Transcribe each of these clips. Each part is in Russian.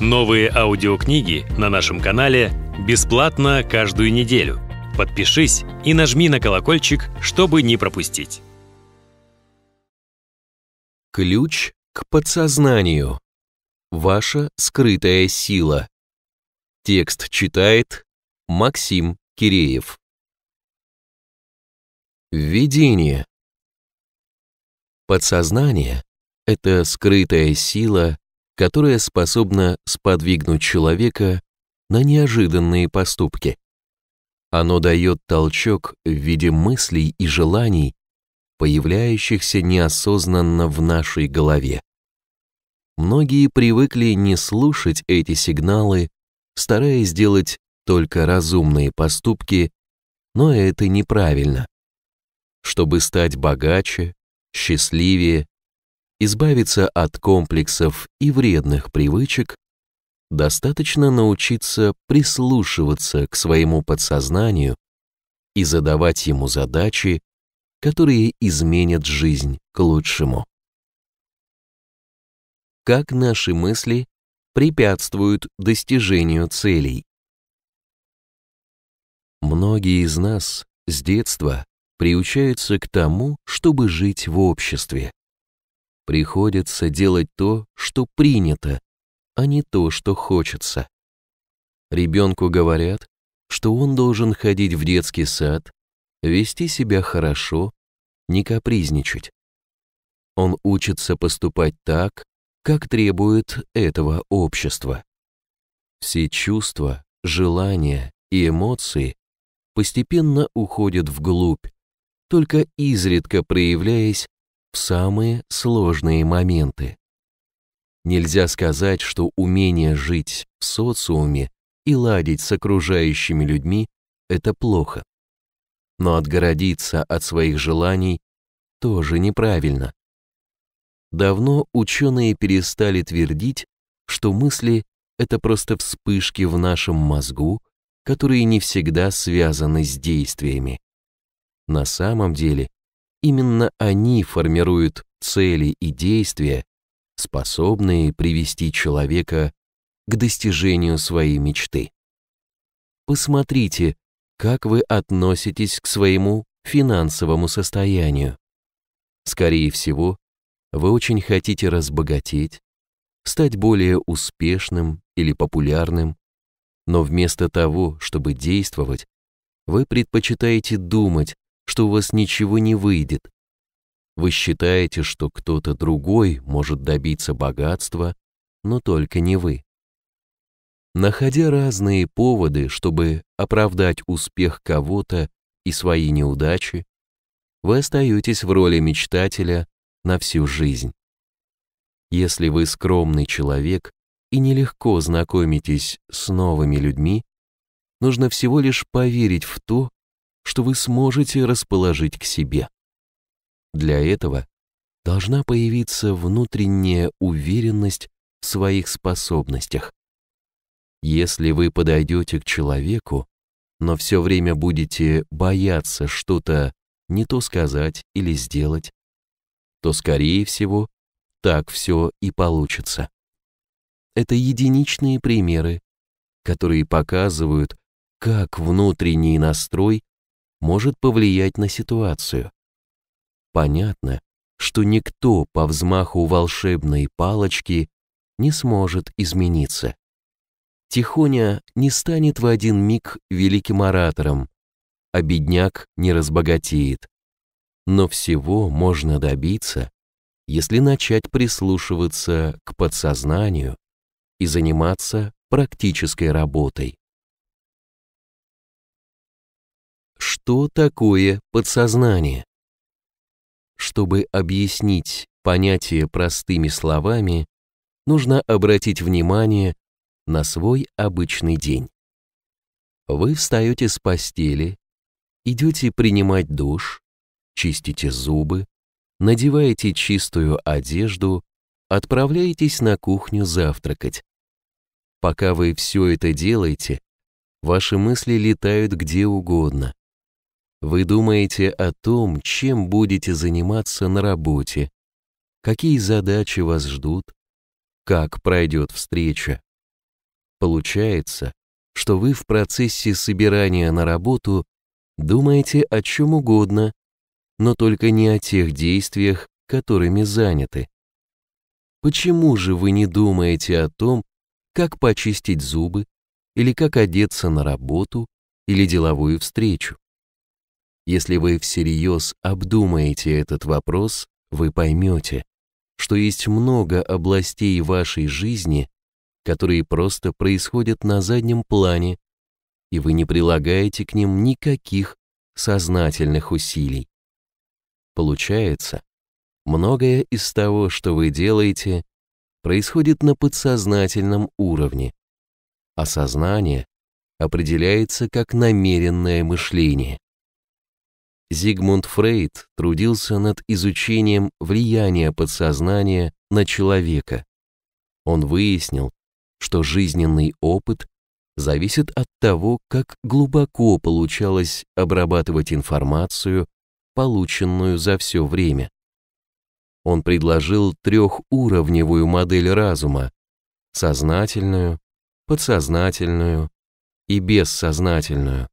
Новые аудиокниги на нашем канале бесплатно каждую неделю. Подпишись и нажми на колокольчик, чтобы не пропустить. Ключ к подсознанию. Ваша скрытая сила. Текст читает Максим Киреев. Введение. Подсознание – это скрытая сила, которая способна сподвигнуть человека на неожиданные поступки. Оно дает толчок в виде мыслей и желаний, появляющихся неосознанно в нашей голове. Многие привыкли не слушать эти сигналы, стараясь делать только разумные поступки, но это неправильно. Чтобы стать богаче, счастливее избавиться от комплексов и вредных привычек, достаточно научиться прислушиваться к своему подсознанию и задавать ему задачи, которые изменят жизнь к лучшему. Как наши мысли препятствуют достижению целей? Многие из нас с детства приучаются к тому, чтобы жить в обществе, Приходится делать то, что принято, а не то, что хочется. Ребенку говорят, что он должен ходить в детский сад, вести себя хорошо, не капризничать. Он учится поступать так, как требует этого общества. Все чувства, желания и эмоции постепенно уходят вглубь, только изредка проявляясь самые сложные моменты. Нельзя сказать, что умение жить в социуме и ладить с окружающими людьми – это плохо. Но отгородиться от своих желаний тоже неправильно. Давно ученые перестали твердить, что мысли – это просто вспышки в нашем мозгу, которые не всегда связаны с действиями. На самом деле Именно они формируют цели и действия, способные привести человека к достижению своей мечты. Посмотрите, как вы относитесь к своему финансовому состоянию. Скорее всего, вы очень хотите разбогатеть, стать более успешным или популярным, но вместо того, чтобы действовать, вы предпочитаете думать, что у вас ничего не выйдет. Вы считаете, что кто-то другой может добиться богатства, но только не вы. Находя разные поводы, чтобы оправдать успех кого-то и свои неудачи, вы остаетесь в роли мечтателя на всю жизнь. Если вы скромный человек и нелегко знакомитесь с новыми людьми, нужно всего лишь поверить в то, что вы сможете расположить к себе. Для этого должна появиться внутренняя уверенность в своих способностях. Если вы подойдете к человеку, но все время будете бояться что-то не то сказать или сделать, то, скорее всего, так все и получится. Это единичные примеры, которые показывают, как внутренний настрой может повлиять на ситуацию. Понятно, что никто по взмаху волшебной палочки не сможет измениться. Тихоня не станет в один миг великим оратором, а бедняк не разбогатеет. Но всего можно добиться, если начать прислушиваться к подсознанию и заниматься практической работой. что такое подсознание. Чтобы объяснить понятие простыми словами, нужно обратить внимание на свой обычный день. Вы встаете с постели, идете принимать душ, чистите зубы, надеваете чистую одежду, отправляетесь на кухню завтракать. Пока вы все это делаете, ваши мысли летают где угодно, вы думаете о том, чем будете заниматься на работе, какие задачи вас ждут, как пройдет встреча. Получается, что вы в процессе собирания на работу думаете о чем угодно, но только не о тех действиях, которыми заняты. Почему же вы не думаете о том, как почистить зубы, или как одеться на работу, или деловую встречу? Если вы всерьез обдумаете этот вопрос, вы поймете, что есть много областей вашей жизни, которые просто происходят на заднем плане, и вы не прилагаете к ним никаких сознательных усилий. Получается, многое из того, что вы делаете, происходит на подсознательном уровне, а сознание определяется как намеренное мышление. Зигмунд Фрейд трудился над изучением влияния подсознания на человека. Он выяснил, что жизненный опыт зависит от того, как глубоко получалось обрабатывать информацию, полученную за все время. Он предложил трехуровневую модель разума – сознательную, подсознательную и бессознательную.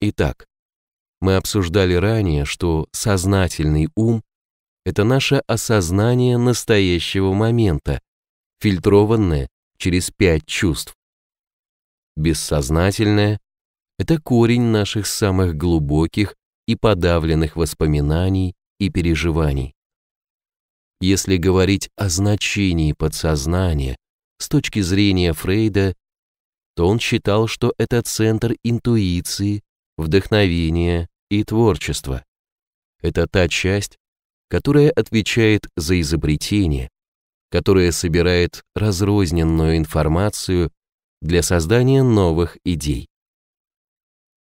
Итак, мы обсуждали ранее, что сознательный ум – это наше осознание настоящего момента, фильтрованное через пять чувств. Бессознательное – это корень наших самых глубоких и подавленных воспоминаний и переживаний. Если говорить о значении подсознания с точки зрения Фрейда, то он считал, что это центр интуиции, вдохновения, и творчество. Это та часть, которая отвечает за изобретение, которая собирает разрозненную информацию для создания новых идей.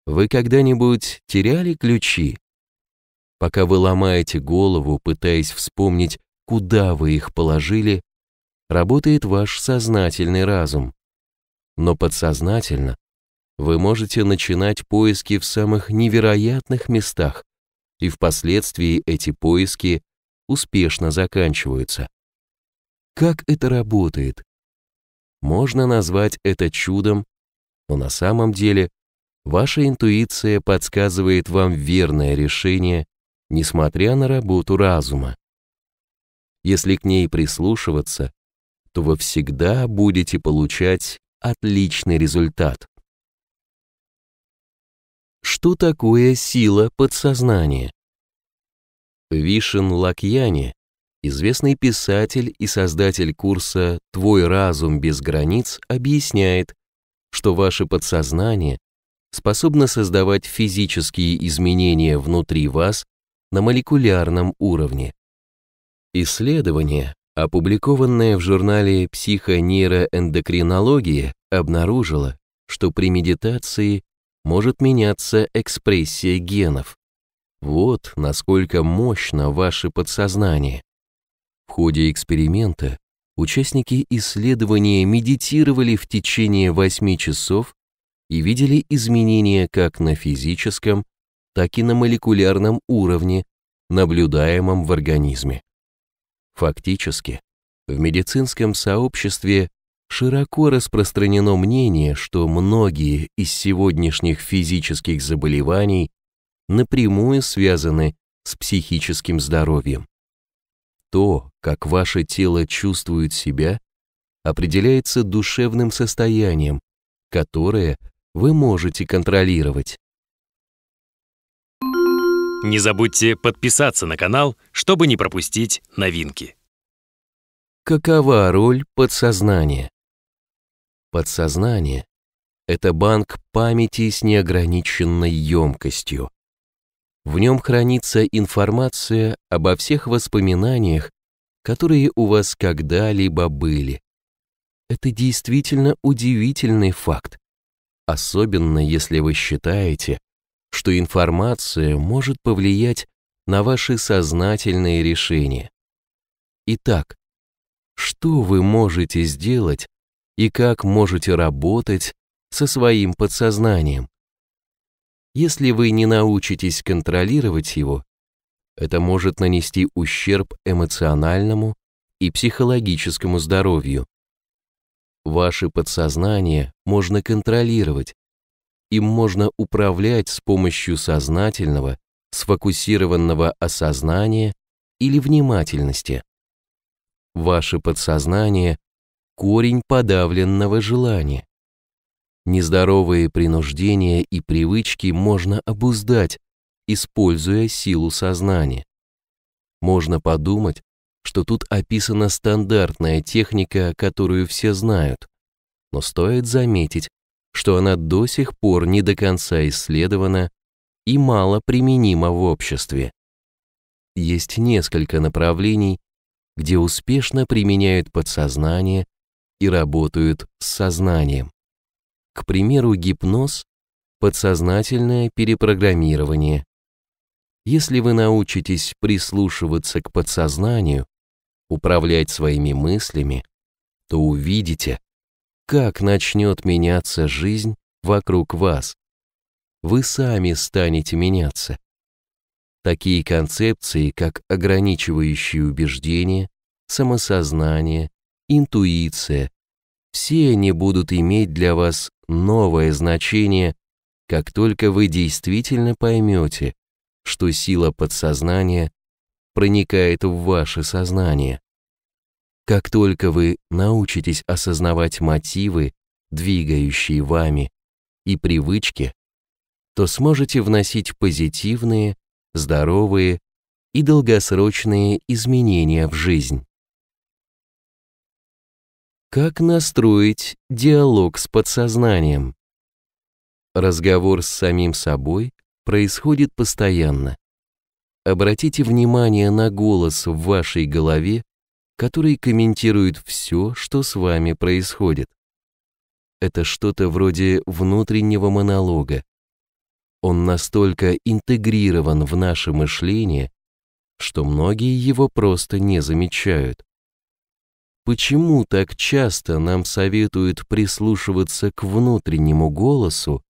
Вы когда-нибудь теряли ключи? Пока вы ломаете голову, пытаясь вспомнить, куда вы их положили, работает ваш сознательный разум. Но подсознательно вы можете начинать поиски в самых невероятных местах, и впоследствии эти поиски успешно заканчиваются. Как это работает? Можно назвать это чудом, но на самом деле ваша интуиция подсказывает вам верное решение, несмотря на работу разума. Если к ней прислушиваться, то вы всегда будете получать отличный результат что такое сила подсознания. Вишен Лакьяни, известный писатель и создатель курса «Твой разум без границ» объясняет, что ваше подсознание способно создавать физические изменения внутри вас на молекулярном уровне. Исследование, опубликованное в журнале «Психонейроэндокринология», обнаружило, что при медитации может меняться экспрессия генов. Вот насколько мощно ваше подсознание. В ходе эксперимента участники исследования медитировали в течение 8 часов и видели изменения как на физическом, так и на молекулярном уровне, наблюдаемом в организме. Фактически, в медицинском сообществе Широко распространено мнение, что многие из сегодняшних физических заболеваний напрямую связаны с психическим здоровьем. То, как ваше тело чувствует себя, определяется душевным состоянием, которое вы можете контролировать. Не забудьте подписаться на канал, чтобы не пропустить новинки. Какова роль подсознания? подсознание – это банк памяти с неограниченной емкостью. В нем хранится информация обо всех воспоминаниях, которые у вас когда-либо были. Это действительно удивительный факт, особенно если вы считаете, что информация может повлиять на ваши сознательные решения. Итак, что вы можете сделать, и как можете работать со своим подсознанием. Если вы не научитесь контролировать его, это может нанести ущерб эмоциональному и психологическому здоровью. Ваше подсознание можно контролировать, им можно управлять с помощью сознательного, сфокусированного осознания или внимательности. Ваше подсознание корень подавленного желания. Нездоровые принуждения и привычки можно обуздать, используя силу сознания. Можно подумать, что тут описана стандартная техника, которую все знают, но стоит заметить, что она до сих пор не до конца исследована и мало применима в обществе. Есть несколько направлений, где успешно применяют подсознание и работают с сознанием. К примеру, гипноз – подсознательное перепрограммирование. Если вы научитесь прислушиваться к подсознанию, управлять своими мыслями, то увидите, как начнет меняться жизнь вокруг вас. Вы сами станете меняться. Такие концепции, как ограничивающие убеждения, самосознание, интуиция. Все они будут иметь для вас новое значение, как только вы действительно поймете, что сила подсознания проникает в ваше сознание. Как только вы научитесь осознавать мотивы, двигающие вами, и привычки, то сможете вносить позитивные, здоровые и долгосрочные изменения в жизнь. Как настроить диалог с подсознанием? Разговор с самим собой происходит постоянно. Обратите внимание на голос в вашей голове, который комментирует все, что с вами происходит. Это что-то вроде внутреннего монолога. Он настолько интегрирован в наше мышление, что многие его просто не замечают. Почему так часто нам советуют прислушиваться к внутреннему голосу,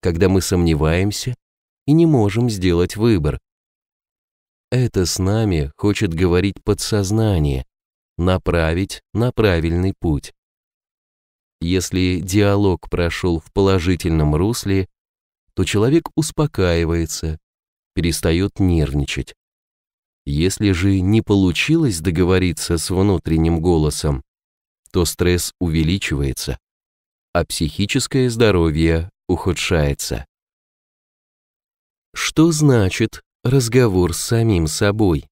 когда мы сомневаемся и не можем сделать выбор? Это с нами хочет говорить подсознание, направить на правильный путь. Если диалог прошел в положительном русле, то человек успокаивается, перестает нервничать. Если же не получилось договориться с внутренним голосом, то стресс увеличивается, а психическое здоровье ухудшается. Что значит разговор с самим собой?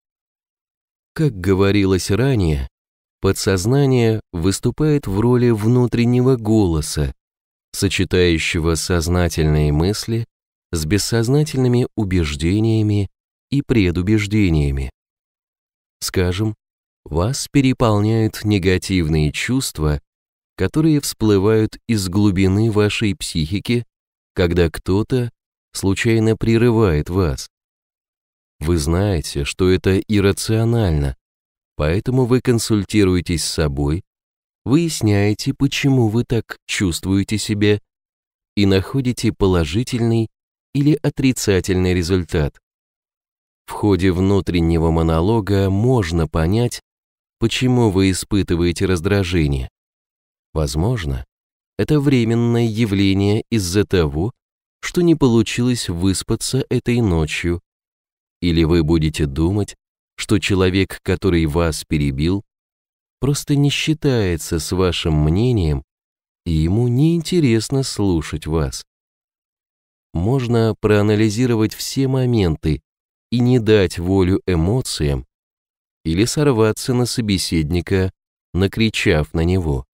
Как говорилось ранее, подсознание выступает в роли внутреннего голоса, сочетающего сознательные мысли с бессознательными убеждениями и предубеждениями. Скажем, вас переполняют негативные чувства, которые всплывают из глубины вашей психики, когда кто-то случайно прерывает вас. Вы знаете, что это иррационально, поэтому вы консультируетесь с собой, выясняете, почему вы так чувствуете себя и находите положительный или отрицательный результат. В ходе внутреннего монолога можно понять, почему вы испытываете раздражение. Возможно, это временное явление из-за того, что не получилось выспаться этой ночью. Или вы будете думать, что человек, который вас перебил, просто не считается с вашим мнением, и ему не интересно слушать вас. Можно проанализировать все моменты, и не дать волю эмоциям или сорваться на собеседника, накричав на него.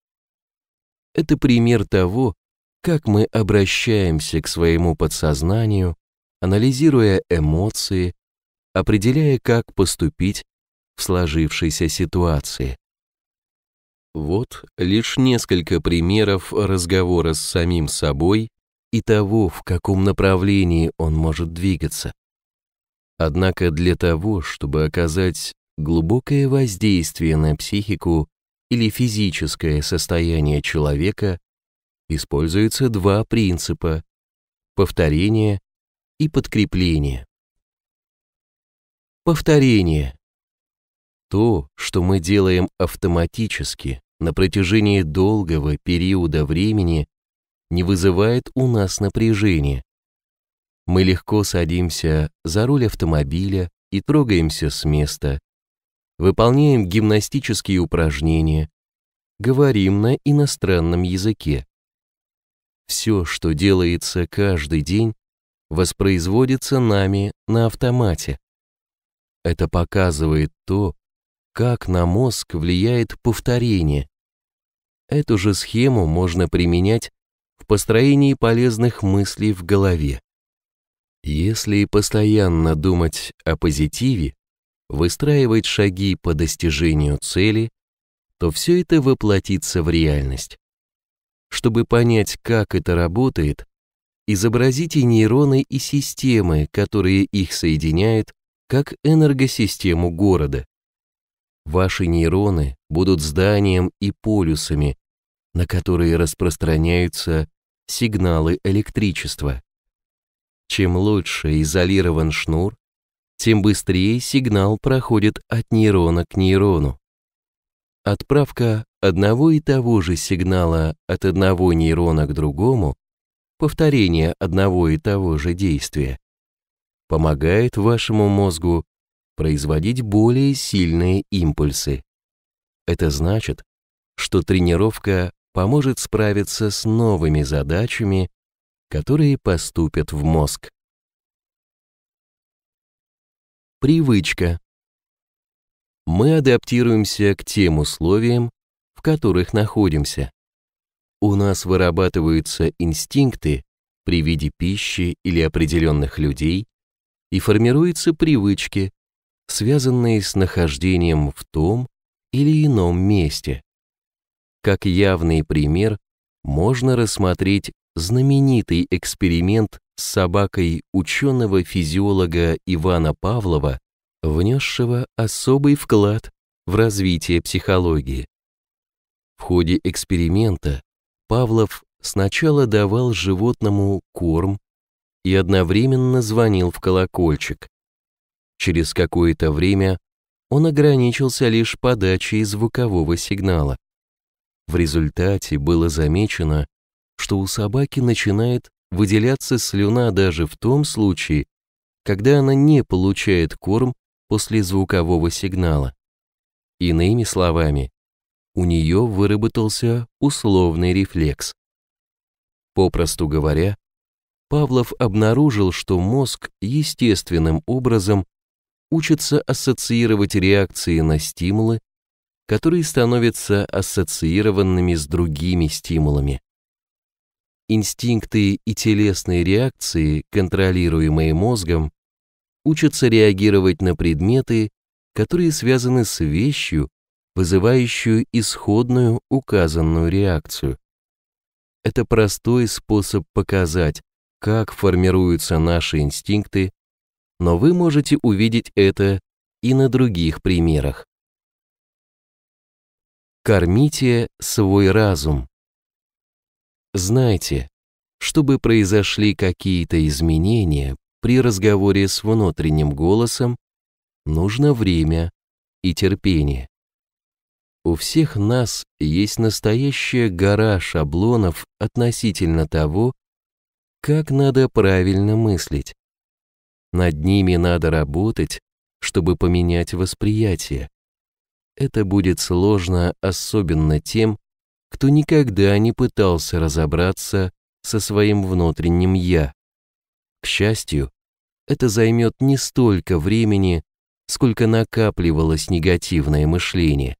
Это пример того, как мы обращаемся к своему подсознанию, анализируя эмоции, определяя, как поступить в сложившейся ситуации. Вот лишь несколько примеров разговора с самим собой и того, в каком направлении он может двигаться. Однако для того, чтобы оказать глубокое воздействие на психику или физическое состояние человека, используются два принципа – повторение и подкрепление. Повторение – то, что мы делаем автоматически на протяжении долгого периода времени, не вызывает у нас напряжения, мы легко садимся за руль автомобиля и трогаемся с места, выполняем гимнастические упражнения, говорим на иностранном языке. Все, что делается каждый день, воспроизводится нами на автомате. Это показывает то, как на мозг влияет повторение. Эту же схему можно применять в построении полезных мыслей в голове. Если постоянно думать о позитиве, выстраивать шаги по достижению цели, то все это воплотится в реальность. Чтобы понять, как это работает, изобразите нейроны и системы, которые их соединяют, как энергосистему города. Ваши нейроны будут зданием и полюсами, на которые распространяются сигналы электричества. Чем лучше изолирован шнур, тем быстрее сигнал проходит от нейрона к нейрону. Отправка одного и того же сигнала от одного нейрона к другому, повторение одного и того же действия, помогает вашему мозгу производить более сильные импульсы. Это значит, что тренировка поможет справиться с новыми задачами которые поступят в мозг. Привычка. Мы адаптируемся к тем условиям, в которых находимся. У нас вырабатываются инстинкты при виде пищи или определенных людей и формируются привычки, связанные с нахождением в том или ином месте. Как явный пример можно рассмотреть знаменитый эксперимент с собакой ученого-физиолога Ивана Павлова, внесшего особый вклад в развитие психологии. В ходе эксперимента Павлов сначала давал животному корм и одновременно звонил в колокольчик. Через какое-то время он ограничился лишь подачей звукового сигнала. В результате было замечено, что у собаки начинает выделяться слюна даже в том случае, когда она не получает корм после звукового сигнала. Иными словами, у нее выработался условный рефлекс. Попросту говоря, Павлов обнаружил, что мозг естественным образом учится ассоциировать реакции на стимулы, которые становятся ассоциированными с другими стимулами инстинкты и телесные реакции, контролируемые мозгом, учатся реагировать на предметы, которые связаны с вещью, вызывающую исходную указанную реакцию. Это простой способ показать, как формируются наши инстинкты, но вы можете увидеть это и на других примерах. Кормите свой разум. Знайте, чтобы произошли какие-то изменения при разговоре с внутренним голосом, нужно время и терпение. У всех нас есть настоящая гора шаблонов относительно того, как надо правильно мыслить. Над ними надо работать, чтобы поменять восприятие. Это будет сложно особенно тем, кто никогда не пытался разобраться со своим внутренним «я». К счастью, это займет не столько времени, сколько накапливалось негативное мышление.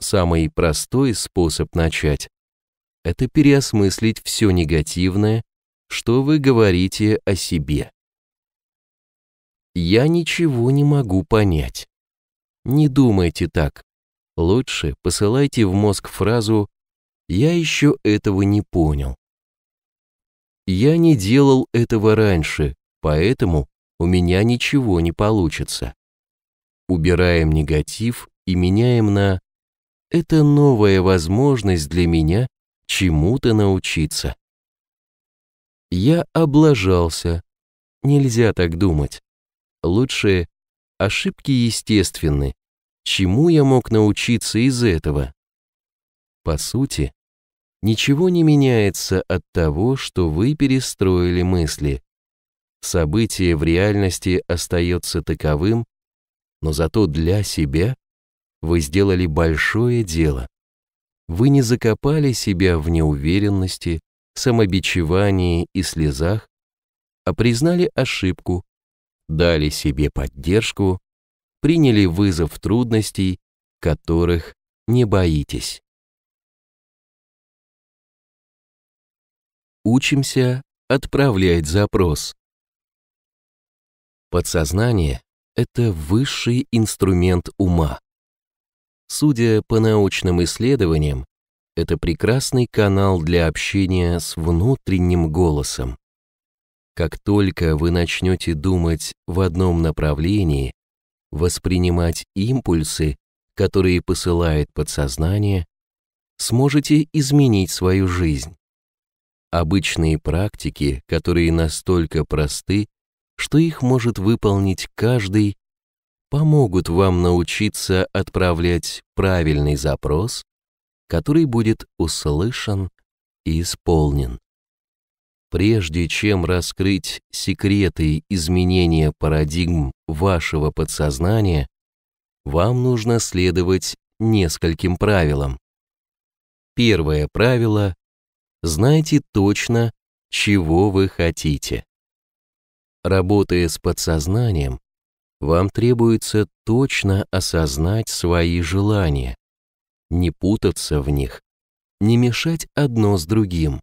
Самый простой способ начать – это переосмыслить все негативное, что вы говорите о себе. «Я ничего не могу понять». Не думайте так. Лучше посылайте в мозг фразу «Я еще этого не понял». «Я не делал этого раньше, поэтому у меня ничего не получится». Убираем негатив и меняем на «Это новая возможность для меня чему-то научиться». «Я облажался». Нельзя так думать. Лучше «Ошибки естественны, Чему я мог научиться из этого? По сути, ничего не меняется от того, что вы перестроили мысли. Событие в реальности остается таковым, но зато для себя вы сделали большое дело. Вы не закопали себя в неуверенности, самобичевании и слезах, а признали ошибку, дали себе поддержку приняли вызов трудностей, которых не боитесь. Учимся отправлять запрос. Подсознание — это высший инструмент ума. Судя по научным исследованиям, это прекрасный канал для общения с внутренним голосом. Как только вы начнете думать в одном направлении, воспринимать импульсы, которые посылает подсознание, сможете изменить свою жизнь. Обычные практики, которые настолько просты, что их может выполнить каждый, помогут вам научиться отправлять правильный запрос, который будет услышан и исполнен. Прежде чем раскрыть секреты изменения парадигм вашего подсознания, вам нужно следовать нескольким правилам. Первое правило – знайте точно, чего вы хотите. Работая с подсознанием, вам требуется точно осознать свои желания, не путаться в них, не мешать одно с другим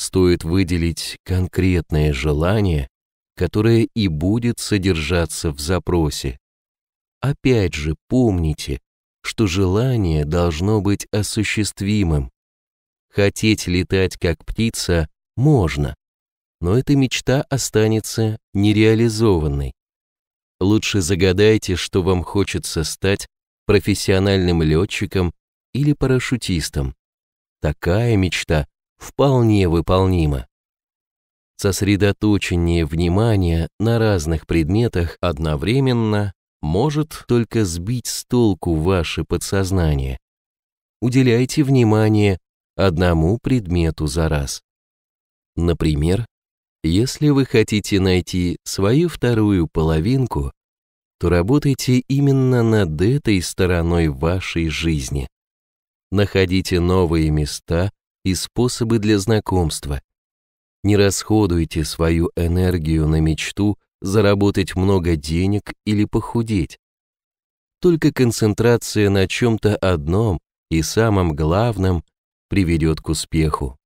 стоит выделить конкретное желание, которое и будет содержаться в запросе. Опять же, помните, что желание должно быть осуществимым. Хотеть летать как птица можно, но эта мечта останется нереализованной. Лучше загадайте, что вам хочется стать профессиональным летчиком или парашютистом. Такая мечта вполне выполнимо. Сосредоточение внимания на разных предметах одновременно может только сбить с толку ваше подсознание. Уделяйте внимание одному предмету за раз. Например, если вы хотите найти свою вторую половинку, то работайте именно над этой стороной вашей жизни. Находите новые места, и способы для знакомства. Не расходуйте свою энергию на мечту заработать много денег или похудеть. Только концентрация на чем-то одном и самом главном приведет к успеху.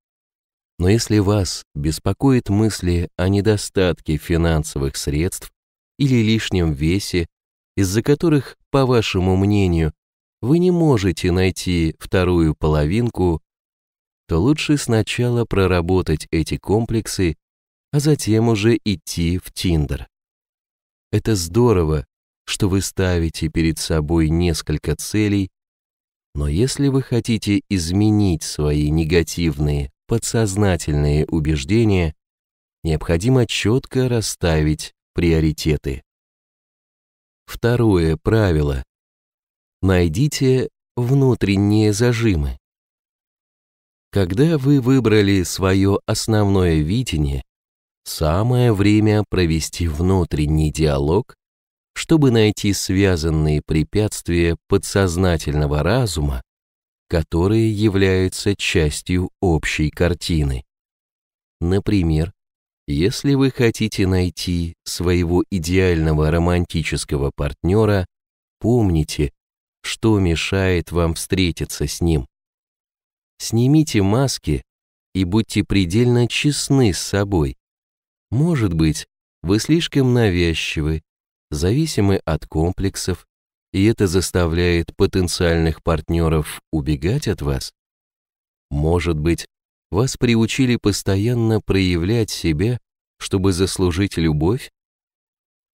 Но если вас беспокоит мысли о недостатке финансовых средств или лишнем весе, из-за которых, по вашему мнению, вы не можете найти вторую половинку то лучше сначала проработать эти комплексы, а затем уже идти в Тиндер. Это здорово, что вы ставите перед собой несколько целей, но если вы хотите изменить свои негативные, подсознательные убеждения, необходимо четко расставить приоритеты. Второе правило. Найдите внутренние зажимы. Когда вы выбрали свое основное видение, самое время провести внутренний диалог, чтобы найти связанные препятствия подсознательного разума, которые являются частью общей картины. Например, если вы хотите найти своего идеального романтического партнера, помните, что мешает вам встретиться с ним. Снимите маски и будьте предельно честны с собой. Может быть, вы слишком навязчивы, зависимы от комплексов, и это заставляет потенциальных партнеров убегать от вас? Может быть, вас приучили постоянно проявлять себя, чтобы заслужить любовь?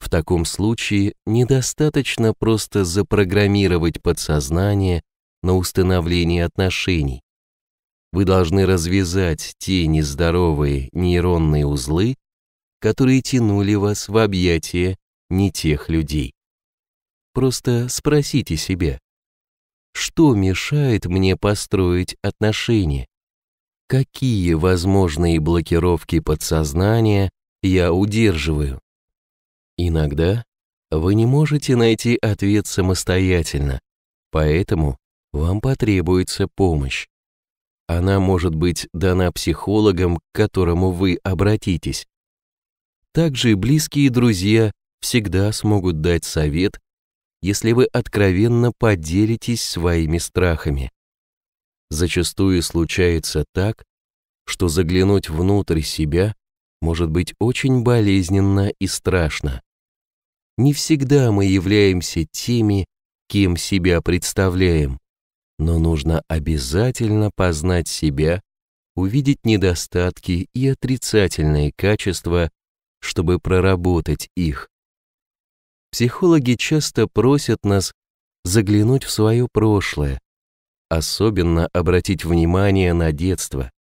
В таком случае недостаточно просто запрограммировать подсознание на установление отношений. Вы должны развязать те нездоровые нейронные узлы, которые тянули вас в объятия не тех людей. Просто спросите себя, что мешает мне построить отношения? Какие возможные блокировки подсознания я удерживаю? Иногда вы не можете найти ответ самостоятельно, поэтому вам потребуется помощь. Она может быть дана психологам, к которому вы обратитесь. Также близкие друзья всегда смогут дать совет, если вы откровенно поделитесь своими страхами. Зачастую случается так, что заглянуть внутрь себя может быть очень болезненно и страшно. Не всегда мы являемся теми, кем себя представляем. Но нужно обязательно познать себя, увидеть недостатки и отрицательные качества, чтобы проработать их. Психологи часто просят нас заглянуть в свое прошлое, особенно обратить внимание на детство.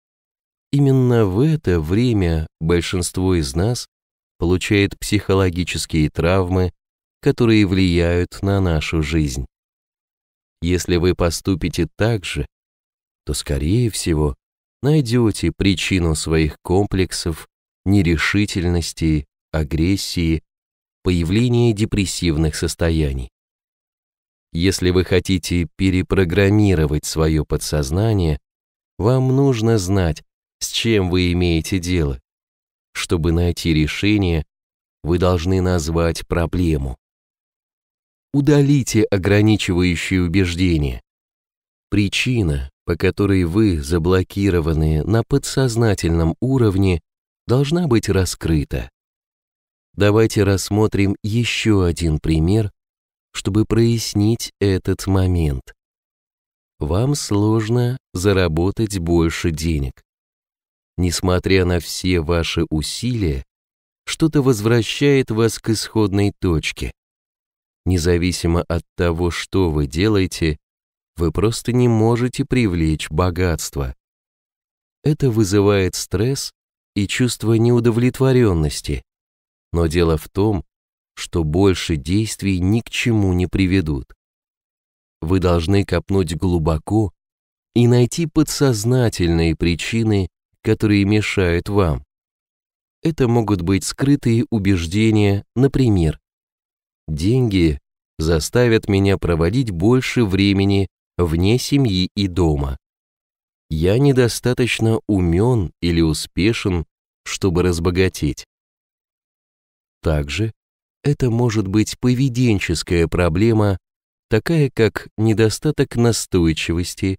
Именно в это время большинство из нас получает психологические травмы, которые влияют на нашу жизнь. Если вы поступите так же, то, скорее всего, найдете причину своих комплексов, нерешительности, агрессии, появления депрессивных состояний. Если вы хотите перепрограммировать свое подсознание, вам нужно знать, с чем вы имеете дело. Чтобы найти решение, вы должны назвать проблему. Удалите ограничивающие убеждения. Причина, по которой вы заблокированы на подсознательном уровне, должна быть раскрыта. Давайте рассмотрим еще один пример, чтобы прояснить этот момент. Вам сложно заработать больше денег. Несмотря на все ваши усилия, что-то возвращает вас к исходной точке независимо от того, что вы делаете, вы просто не можете привлечь богатство. Это вызывает стресс и чувство неудовлетворенности. Но дело в том, что больше действий ни к чему не приведут. Вы должны копнуть глубоко и найти подсознательные причины, которые мешают вам. Это могут быть скрытые убеждения, например, деньги заставят меня проводить больше времени вне семьи и дома. Я недостаточно умен или успешен, чтобы разбогатеть. Также это может быть поведенческая проблема, такая как недостаток настойчивости,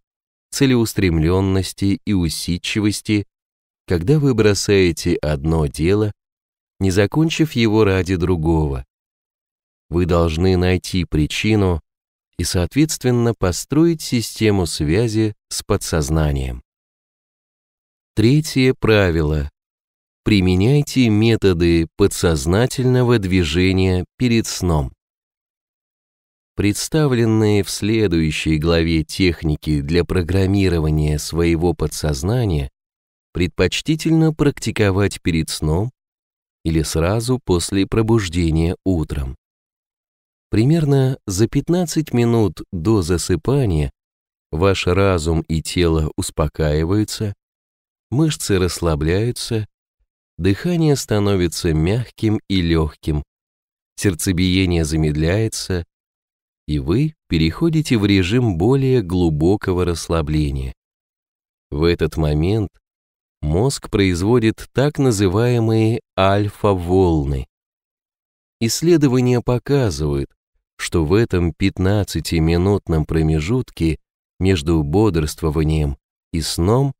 целеустремленности и усидчивости, когда вы бросаете одно дело, не закончив его ради другого. Вы должны найти причину и, соответственно, построить систему связи с подсознанием. Третье правило. Применяйте методы подсознательного движения перед сном. Представленные в следующей главе техники для программирования своего подсознания предпочтительно практиковать перед сном или сразу после пробуждения утром. Примерно за 15 минут до засыпания ваш разум и тело успокаиваются, мышцы расслабляются, дыхание становится мягким и легким, сердцебиение замедляется, и вы переходите в режим более глубокого расслабления. В этот момент мозг производит так называемые альфа-волны. Исследования показывают, что в этом 15-минутном промежутке между бодрствованием и сном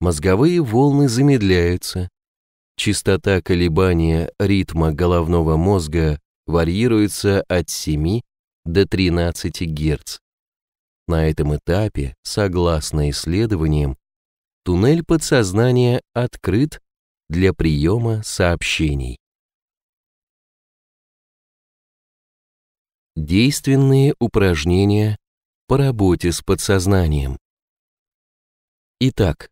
мозговые волны замедляются, частота колебания ритма головного мозга варьируется от 7 до 13 Гц. На этом этапе, согласно исследованиям, туннель подсознания открыт для приема сообщений. Действенные упражнения по работе с подсознанием. Итак,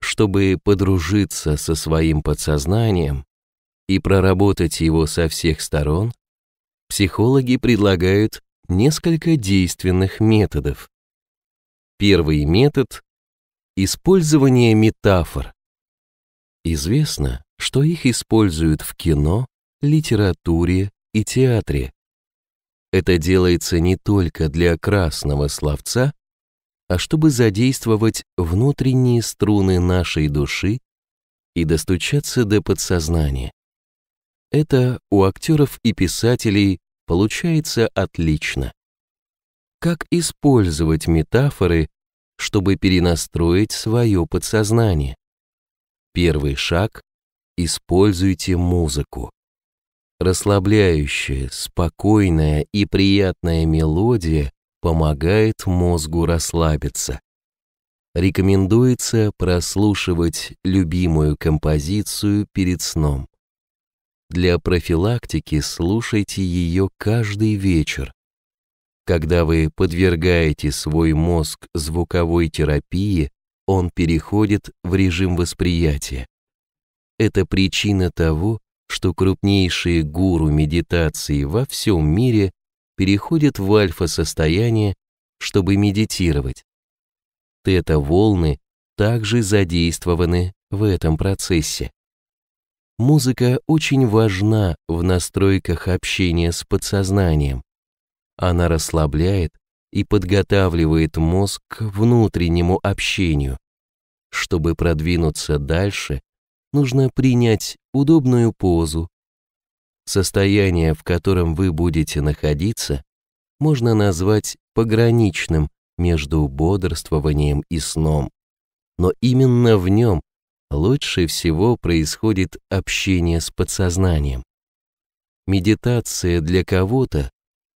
чтобы подружиться со своим подсознанием и проработать его со всех сторон, психологи предлагают несколько действенных методов. Первый метод – использование метафор. Известно, что их используют в кино, литературе и театре. Это делается не только для красного словца, а чтобы задействовать внутренние струны нашей души и достучаться до подсознания. Это у актеров и писателей получается отлично. Как использовать метафоры, чтобы перенастроить свое подсознание? Первый шаг – используйте музыку. Расслабляющая, спокойная и приятная мелодия помогает мозгу расслабиться. Рекомендуется прослушивать любимую композицию перед сном. Для профилактики слушайте ее каждый вечер. Когда вы подвергаете свой мозг звуковой терапии, он переходит в режим восприятия. Это причина того, что крупнейшие гуру медитации во всем мире переходят в альфа-состояние, чтобы медитировать. Тета-волны также задействованы в этом процессе. Музыка очень важна в настройках общения с подсознанием. Она расслабляет и подготавливает мозг к внутреннему общению. Чтобы продвинуться дальше, нужно принять удобную позу. Состояние, в котором вы будете находиться, можно назвать пограничным между бодрствованием и сном. Но именно в нем лучше всего происходит общение с подсознанием. Медитация для кого-то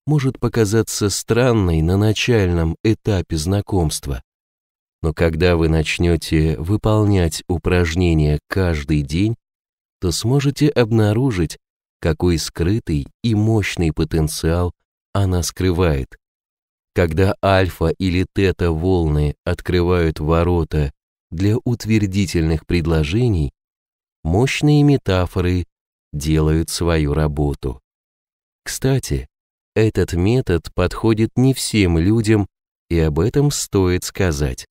может показаться странной на начальном этапе знакомства. Но когда вы начнете выполнять упражнения каждый день, что сможете обнаружить, какой скрытый и мощный потенциал она скрывает. Когда альфа или тета-волны открывают ворота для утвердительных предложений, мощные метафоры делают свою работу. Кстати, этот метод подходит не всем людям, и об этом стоит сказать.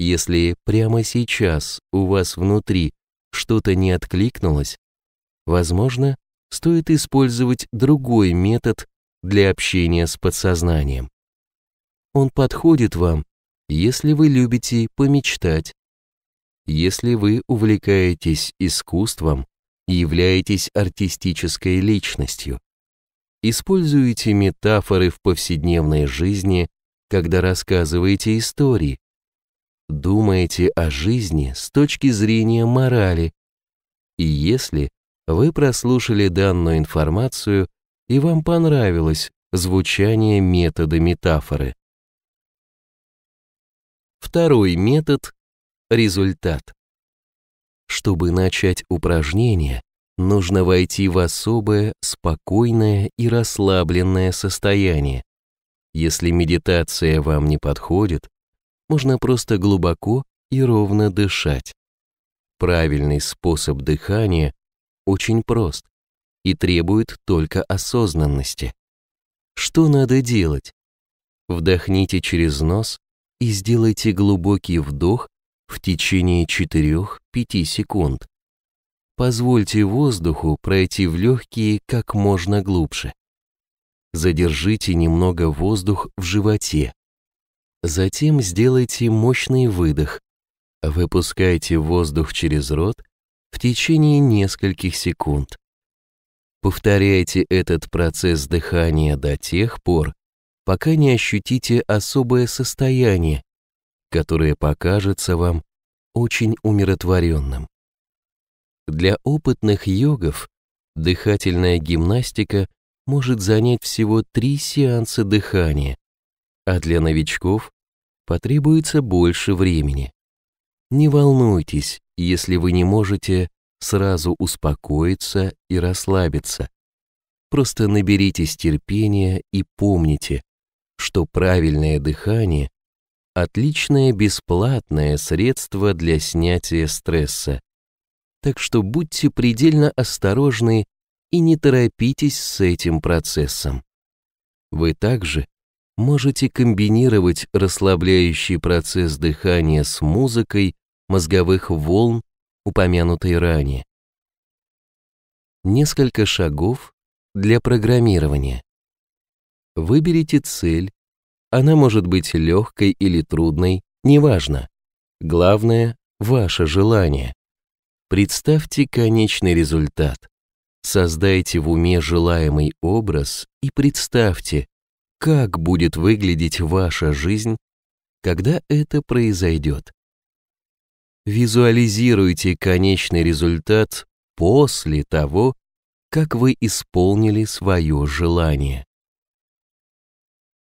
Если прямо сейчас у вас внутри что-то не откликнулось, возможно, стоит использовать другой метод для общения с подсознанием. Он подходит вам, если вы любите помечтать, если вы увлекаетесь искусством и являетесь артистической личностью. используете метафоры в повседневной жизни, когда рассказываете истории, думаете о жизни с точки зрения морали. И если вы прослушали данную информацию и вам понравилось звучание метода метафоры. Второй метод – результат. Чтобы начать упражнение, нужно войти в особое, спокойное и расслабленное состояние. Если медитация вам не подходит, можно просто глубоко и ровно дышать. Правильный способ дыхания очень прост и требует только осознанности. Что надо делать? Вдохните через нос и сделайте глубокий вдох в течение 4-5 секунд. Позвольте воздуху пройти в легкие как можно глубже. Задержите немного воздух в животе Затем сделайте мощный выдох. Выпускайте воздух через рот в течение нескольких секунд. Повторяйте этот процесс дыхания до тех пор, пока не ощутите особое состояние, которое покажется вам очень умиротворенным. Для опытных йогов дыхательная гимнастика может занять всего три сеанса дыхания, а для новичков потребуется больше времени. Не волнуйтесь, если вы не можете сразу успокоиться и расслабиться. Просто наберитесь терпения и помните, что правильное дыхание – отличное бесплатное средство для снятия стресса. Так что будьте предельно осторожны и не торопитесь с этим процессом. Вы также можете комбинировать расслабляющий процесс дыхания с музыкой мозговых волн, упомянутой ранее. Несколько шагов для программирования. Выберите цель. Она может быть легкой или трудной, неважно. Главное – ваше желание. Представьте конечный результат. Создайте в уме желаемый образ и представьте, как будет выглядеть ваша жизнь, когда это произойдет. Визуализируйте конечный результат после того, как вы исполнили свое желание.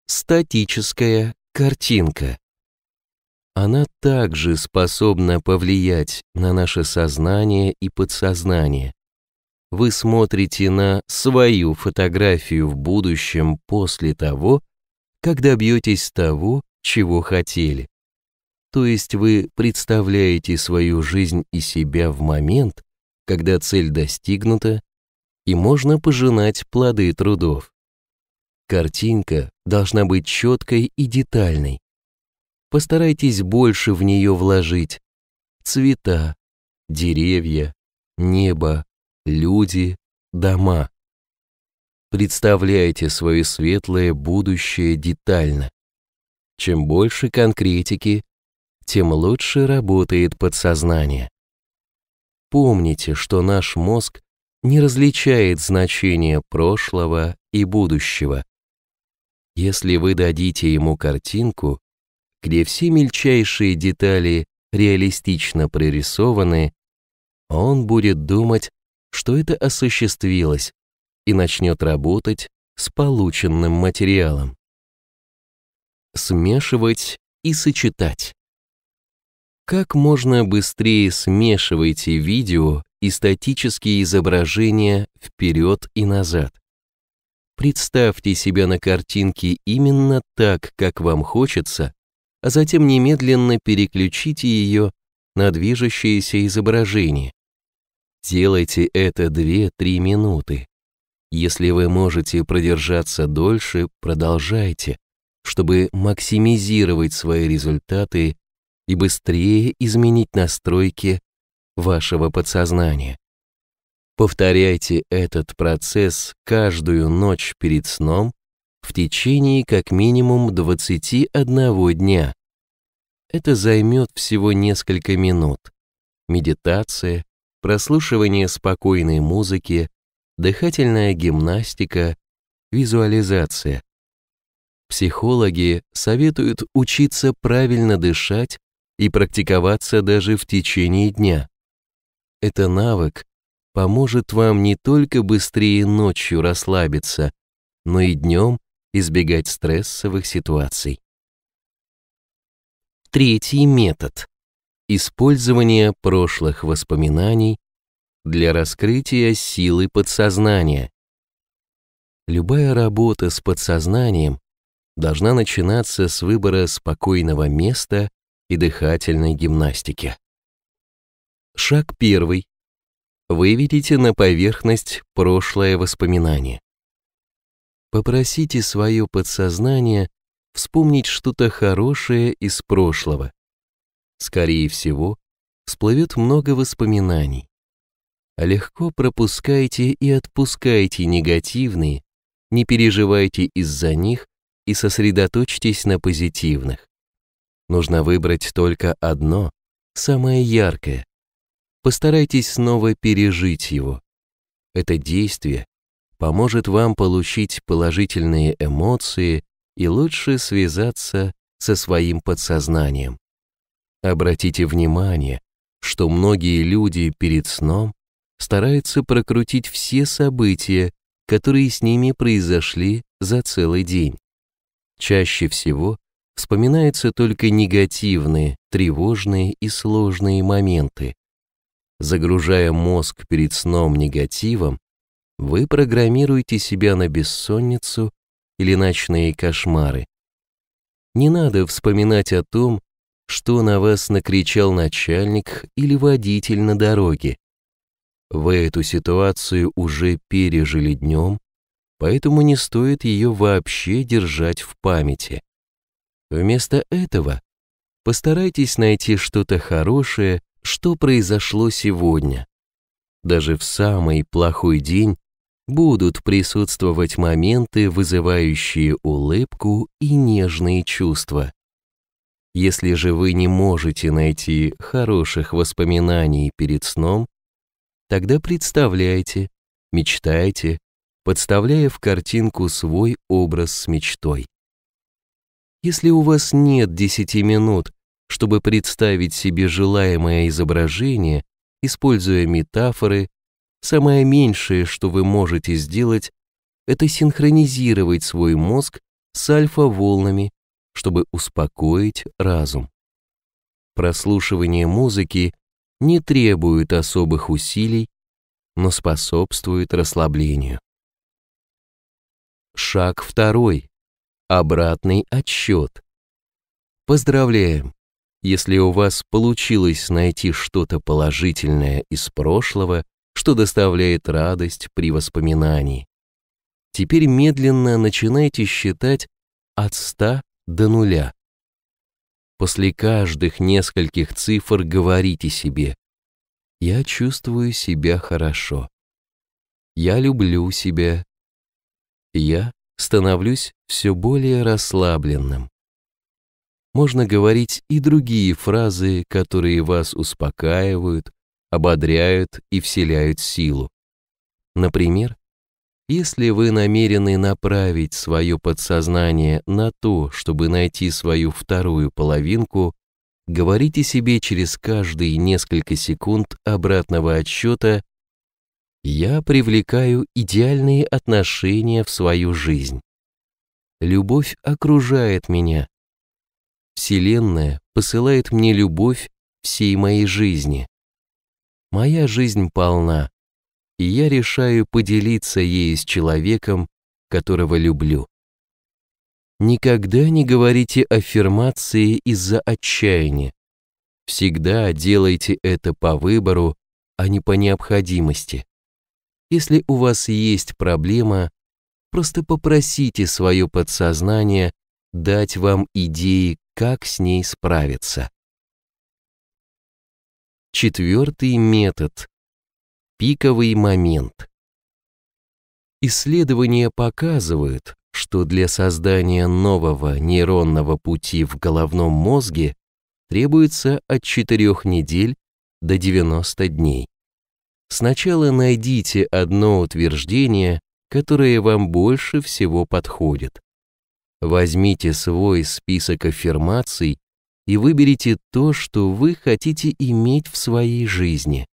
Статическая картинка. Она также способна повлиять на наше сознание и подсознание, вы смотрите на свою фотографию в будущем после того, как добьетесь того, чего хотели. То есть вы представляете свою жизнь и себя в момент, когда цель достигнута, и можно пожинать плоды трудов. Картинка должна быть четкой и детальной. Постарайтесь больше в нее вложить. Цвета, деревья, небо, люди, дома. Представляйте свое светлое будущее детально. Чем больше конкретики, тем лучше работает подсознание. Помните, что наш мозг не различает значения прошлого и будущего. Если вы дадите ему картинку, где все мельчайшие детали реалистично прорисованы, он будет думать что это осуществилось и начнет работать с полученным материалом. Смешивать и сочетать. Как можно быстрее смешивайте видео и статические изображения вперед и назад. Представьте себя на картинке именно так, как вам хочется, а затем немедленно переключите ее на движущееся изображение. Делайте это 2-3 минуты. Если вы можете продержаться дольше, продолжайте, чтобы максимизировать свои результаты и быстрее изменить настройки вашего подсознания. Повторяйте этот процесс каждую ночь перед сном в течение как минимум 21 дня. Это займет всего несколько минут. Медитация, прослушивание спокойной музыки, дыхательная гимнастика, визуализация. Психологи советуют учиться правильно дышать и практиковаться даже в течение дня. Это навык поможет вам не только быстрее ночью расслабиться, но и днем избегать стрессовых ситуаций. Третий метод. Использование прошлых воспоминаний для раскрытия силы подсознания. Любая работа с подсознанием должна начинаться с выбора спокойного места и дыхательной гимнастики. Шаг первый. Выведите на поверхность прошлое воспоминание. Попросите свое подсознание вспомнить что-то хорошее из прошлого, скорее всего, всплывет много воспоминаний. Легко пропускайте и отпускайте негативные, не переживайте из-за них и сосредоточьтесь на позитивных. Нужно выбрать только одно, самое яркое. Постарайтесь снова пережить его. Это действие поможет вам получить положительные эмоции и лучше связаться со своим подсознанием. Обратите внимание, что многие люди перед сном стараются прокрутить все события, которые с ними произошли за целый день. Чаще всего вспоминаются только негативные, тревожные и сложные моменты. Загружая мозг перед сном негативом, вы программируете себя на бессонницу или ночные кошмары. Не надо вспоминать о том, что на вас накричал начальник или водитель на дороге. Вы эту ситуацию уже пережили днем, поэтому не стоит ее вообще держать в памяти. Вместо этого постарайтесь найти что-то хорошее, что произошло сегодня. Даже в самый плохой день будут присутствовать моменты, вызывающие улыбку и нежные чувства. Если же вы не можете найти хороших воспоминаний перед сном, тогда представляйте, мечтайте, подставляя в картинку свой образ с мечтой. Если у вас нет 10 минут, чтобы представить себе желаемое изображение, используя метафоры, самое меньшее, что вы можете сделать, это синхронизировать свой мозг с альфа-волнами чтобы успокоить разум. Прослушивание музыки не требует особых усилий, но способствует расслаблению. Шаг второй. Обратный отсчет. Поздравляем! Если у вас получилось найти что-то положительное из прошлого, что доставляет радость при воспоминании, теперь медленно начинайте считать от 100 до нуля. После каждых нескольких цифр говорите себе «Я чувствую себя хорошо». «Я люблю себя». «Я становлюсь все более расслабленным». Можно говорить и другие фразы, которые вас успокаивают, ободряют и вселяют силу. Например, если вы намерены направить свое подсознание на то, чтобы найти свою вторую половинку, говорите себе через каждые несколько секунд обратного отсчета «Я привлекаю идеальные отношения в свою жизнь». Любовь окружает меня. Вселенная посылает мне любовь всей моей жизни. Моя жизнь полна и я решаю поделиться ей с человеком, которого люблю. Никогда не говорите аффирмации из-за отчаяния. Всегда делайте это по выбору, а не по необходимости. Если у вас есть проблема, просто попросите свое подсознание дать вам идеи, как с ней справиться. Четвертый метод пиковый момент. Исследования показывают, что для создания нового нейронного пути в головном мозге требуется от 4 недель до 90 дней. Сначала найдите одно утверждение, которое вам больше всего подходит. Возьмите свой список аффирмаций и выберите то, что вы хотите иметь в своей жизни.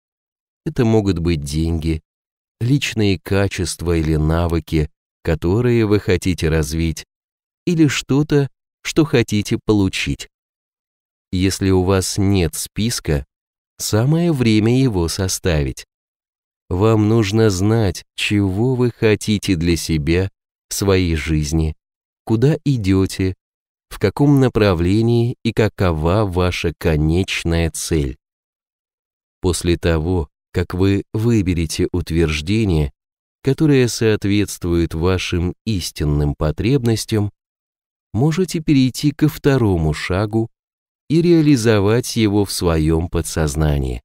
Это могут быть деньги, личные качества или навыки, которые вы хотите развить, или что-то, что хотите получить. Если у вас нет списка, самое время его составить. Вам нужно знать, чего вы хотите для себя, своей жизни, куда идете, в каком направлении и какова ваша конечная цель. После того, как вы выберете утверждение, которое соответствует вашим истинным потребностям, можете перейти ко второму шагу и реализовать его в своем подсознании.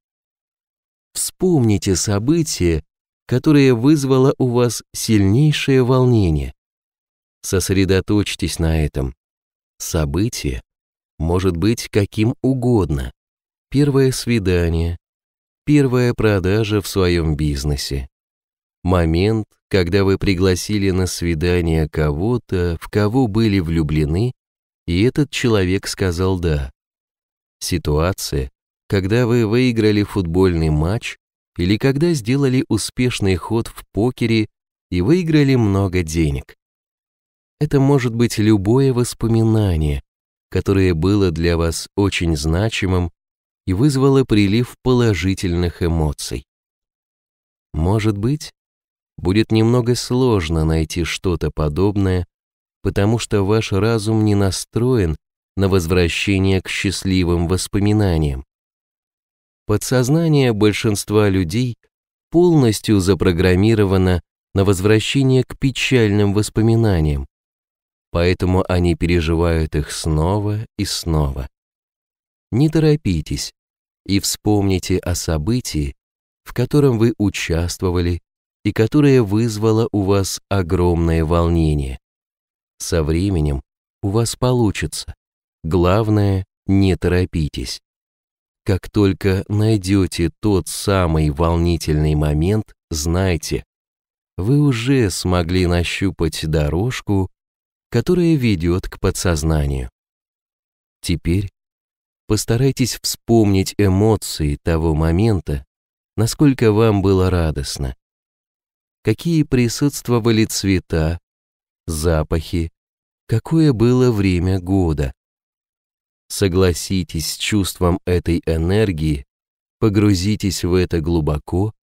Вспомните событие, которое вызвало у вас сильнейшее волнение. Сосредоточьтесь на этом. Событие может быть каким угодно. Первое свидание, Первая продажа в своем бизнесе. Момент, когда вы пригласили на свидание кого-то, в кого были влюблены, и этот человек сказал «да». Ситуация, когда вы выиграли футбольный матч или когда сделали успешный ход в покере и выиграли много денег. Это может быть любое воспоминание, которое было для вас очень значимым и вызвало прилив положительных эмоций. Может быть, будет немного сложно найти что-то подобное, потому что ваш разум не настроен на возвращение к счастливым воспоминаниям. Подсознание большинства людей полностью запрограммировано на возвращение к печальным воспоминаниям, поэтому они переживают их снова и снова не торопитесь и вспомните о событии, в котором вы участвовали и которое вызвало у вас огромное волнение. Со временем у вас получится. Главное, не торопитесь. Как только найдете тот самый волнительный момент, знайте, вы уже смогли нащупать дорожку, которая ведет к подсознанию. Теперь Постарайтесь вспомнить эмоции того момента, насколько вам было радостно. Какие присутствовали цвета, запахи, какое было время года. Согласитесь с чувством этой энергии, погрузитесь в это глубоко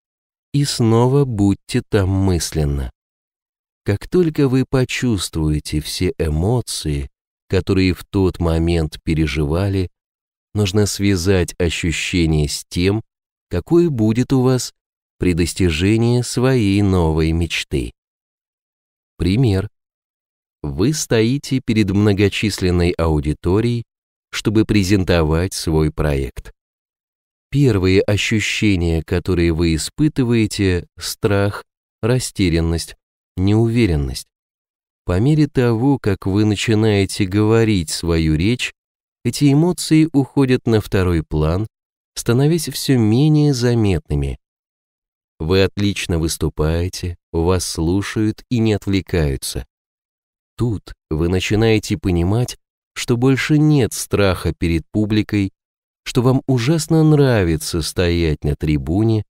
и снова будьте там мысленно. Как только вы почувствуете все эмоции, которые в тот момент переживали, нужно связать ощущение с тем, какое будет у вас при достижении своей новой мечты. Пример. Вы стоите перед многочисленной аудиторией, чтобы презентовать свой проект. Первые ощущения, которые вы испытываете – страх, растерянность, неуверенность. По мере того, как вы начинаете говорить свою речь, эти эмоции уходят на второй план, становясь все менее заметными. Вы отлично выступаете, вас слушают и не отвлекаются. Тут вы начинаете понимать, что больше нет страха перед публикой, что вам ужасно нравится стоять на трибуне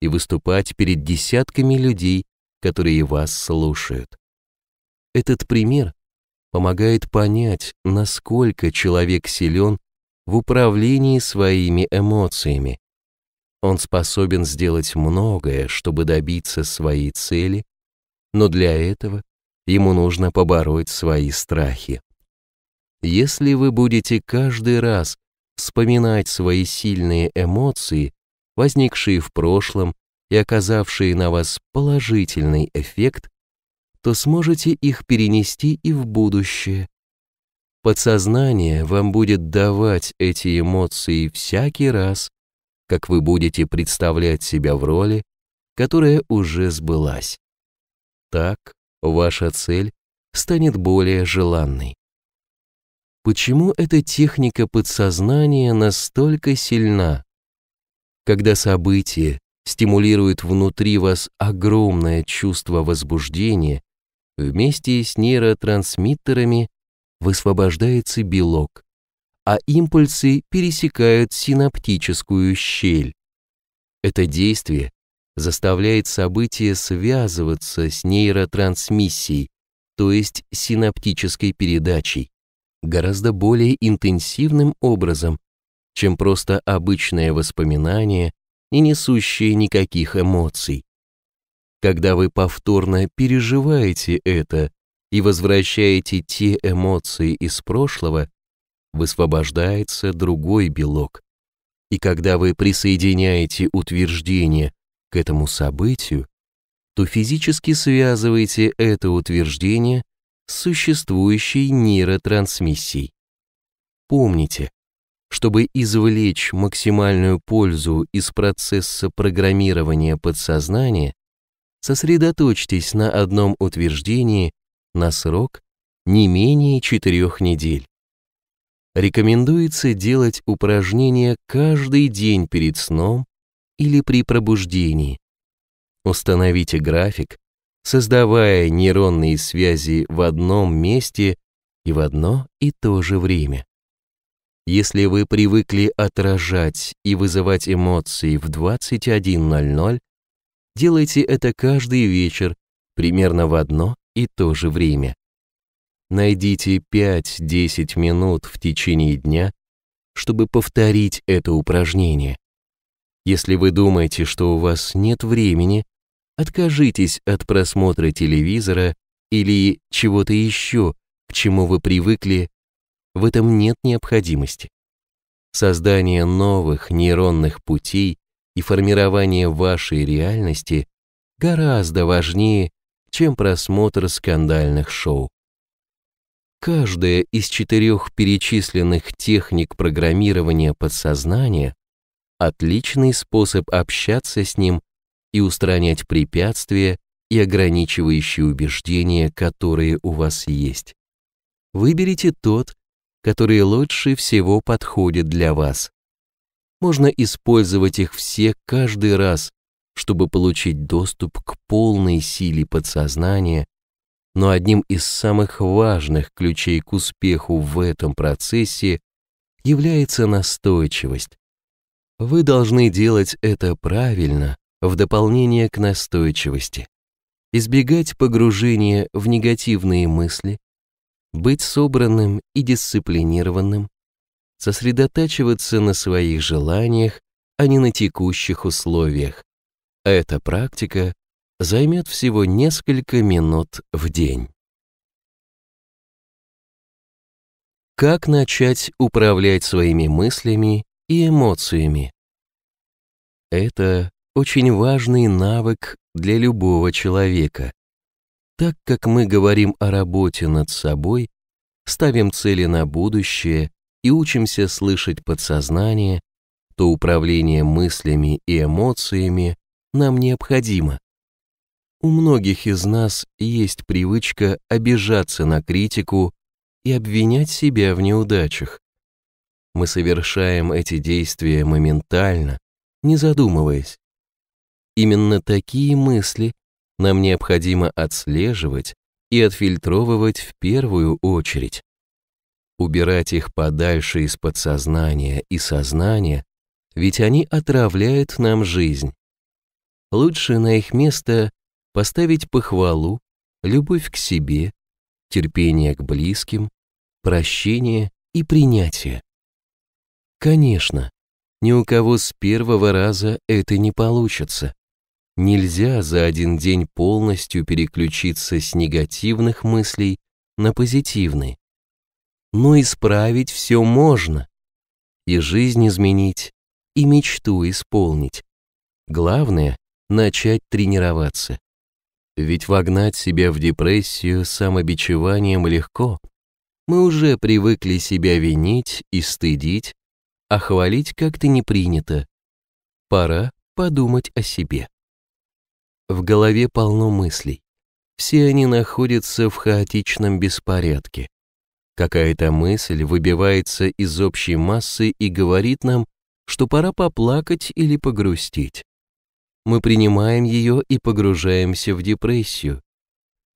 и выступать перед десятками людей, которые вас слушают. Этот пример помогает понять, насколько человек силен в управлении своими эмоциями. Он способен сделать многое, чтобы добиться своей цели, но для этого ему нужно побороть свои страхи. Если вы будете каждый раз вспоминать свои сильные эмоции, возникшие в прошлом и оказавшие на вас положительный эффект, то сможете их перенести и в будущее. Подсознание вам будет давать эти эмоции всякий раз, как вы будете представлять себя в роли, которая уже сбылась. Так ваша цель станет более желанной. Почему эта техника подсознания настолько сильна? Когда событие стимулирует внутри вас огромное чувство возбуждения Вместе с нейротрансмиттерами высвобождается белок, а импульсы пересекают синаптическую щель. Это действие заставляет события связываться с нейротрансмиссией, то есть синаптической передачей, гораздо более интенсивным образом, чем просто обычное воспоминание, не несущее никаких эмоций когда вы повторно переживаете это и возвращаете те эмоции из прошлого, высвобождается другой белок. И когда вы присоединяете утверждение к этому событию, то физически связываете это утверждение с существующей нейротрансмиссией. Помните, чтобы извлечь максимальную пользу из процесса программирования подсознания, сосредоточьтесь на одном утверждении на срок не менее четырех недель. Рекомендуется делать упражнения каждый день перед сном или при пробуждении. Установите график, создавая нейронные связи в одном месте и в одно и то же время. Если вы привыкли отражать и вызывать эмоции в 21.00, Делайте это каждый вечер, примерно в одно и то же время. Найдите 5-10 минут в течение дня, чтобы повторить это упражнение. Если вы думаете, что у вас нет времени, откажитесь от просмотра телевизора или чего-то еще, к чему вы привыкли, в этом нет необходимости. Создание новых нейронных путей и формирование вашей реальности гораздо важнее, чем просмотр скандальных шоу. Каждая из четырех перечисленных техник программирования подсознания – отличный способ общаться с ним и устранять препятствия и ограничивающие убеждения, которые у вас есть. Выберите тот, который лучше всего подходит для вас можно использовать их все каждый раз, чтобы получить доступ к полной силе подсознания, но одним из самых важных ключей к успеху в этом процессе является настойчивость. Вы должны делать это правильно в дополнение к настойчивости. Избегать погружения в негативные мысли, быть собранным и дисциплинированным, сосредотачиваться на своих желаниях, а не на текущих условиях. Эта практика займет всего несколько минут в день. Как начать управлять своими мыслями и эмоциями? Это очень важный навык для любого человека. Так как мы говорим о работе над собой, ставим цели на будущее, и учимся слышать подсознание, то управление мыслями и эмоциями нам необходимо. У многих из нас есть привычка обижаться на критику и обвинять себя в неудачах. Мы совершаем эти действия моментально, не задумываясь. Именно такие мысли нам необходимо отслеживать и отфильтровывать в первую очередь убирать их подальше из подсознания и сознания, ведь они отравляют нам жизнь. Лучше на их место поставить похвалу, любовь к себе, терпение к близким, прощение и принятие. Конечно, ни у кого с первого раза это не получится. Нельзя за один день полностью переключиться с негативных мыслей на позитивные но исправить все можно. И жизнь изменить, и мечту исполнить. Главное — начать тренироваться. Ведь вогнать себя в депрессию самобичеванием легко. Мы уже привыкли себя винить и стыдить, а хвалить как-то не принято. Пора подумать о себе. В голове полно мыслей. Все они находятся в хаотичном беспорядке. Какая-то мысль выбивается из общей массы и говорит нам, что пора поплакать или погрустить. Мы принимаем ее и погружаемся в депрессию.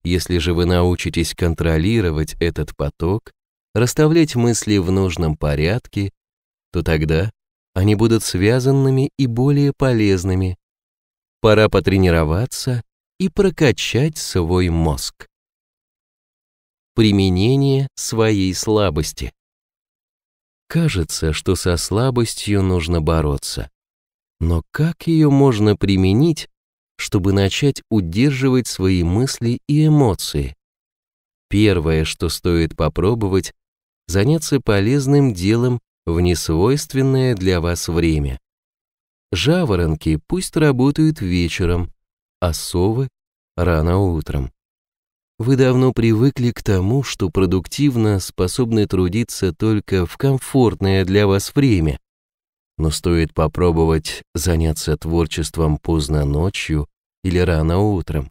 Если же вы научитесь контролировать этот поток, расставлять мысли в нужном порядке, то тогда они будут связанными и более полезными. Пора потренироваться и прокачать свой мозг. Применение своей слабости. Кажется, что со слабостью нужно бороться. Но как ее можно применить, чтобы начать удерживать свои мысли и эмоции? Первое, что стоит попробовать, заняться полезным делом в несвойственное для вас время. Жаворонки пусть работают вечером, а совы — рано утром. Вы давно привыкли к тому, что продуктивно способны трудиться только в комфортное для вас время. Но стоит попробовать заняться творчеством поздно ночью или рано утром.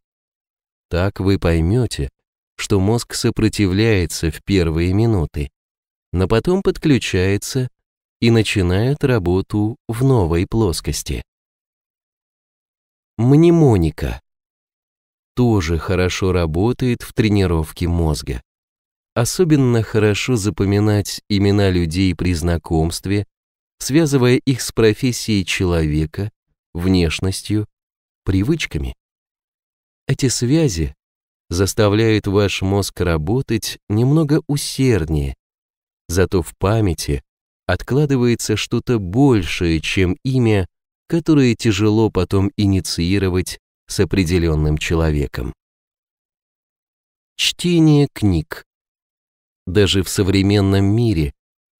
Так вы поймете, что мозг сопротивляется в первые минуты, но потом подключается и начинает работу в новой плоскости. Мнемоника тоже хорошо работает в тренировке мозга. Особенно хорошо запоминать имена людей при знакомстве, связывая их с профессией человека, внешностью, привычками. Эти связи заставляют ваш мозг работать немного усерднее, зато в памяти откладывается что-то большее, чем имя, которое тяжело потом инициировать с определенным человеком. Чтение книг. Даже в современном мире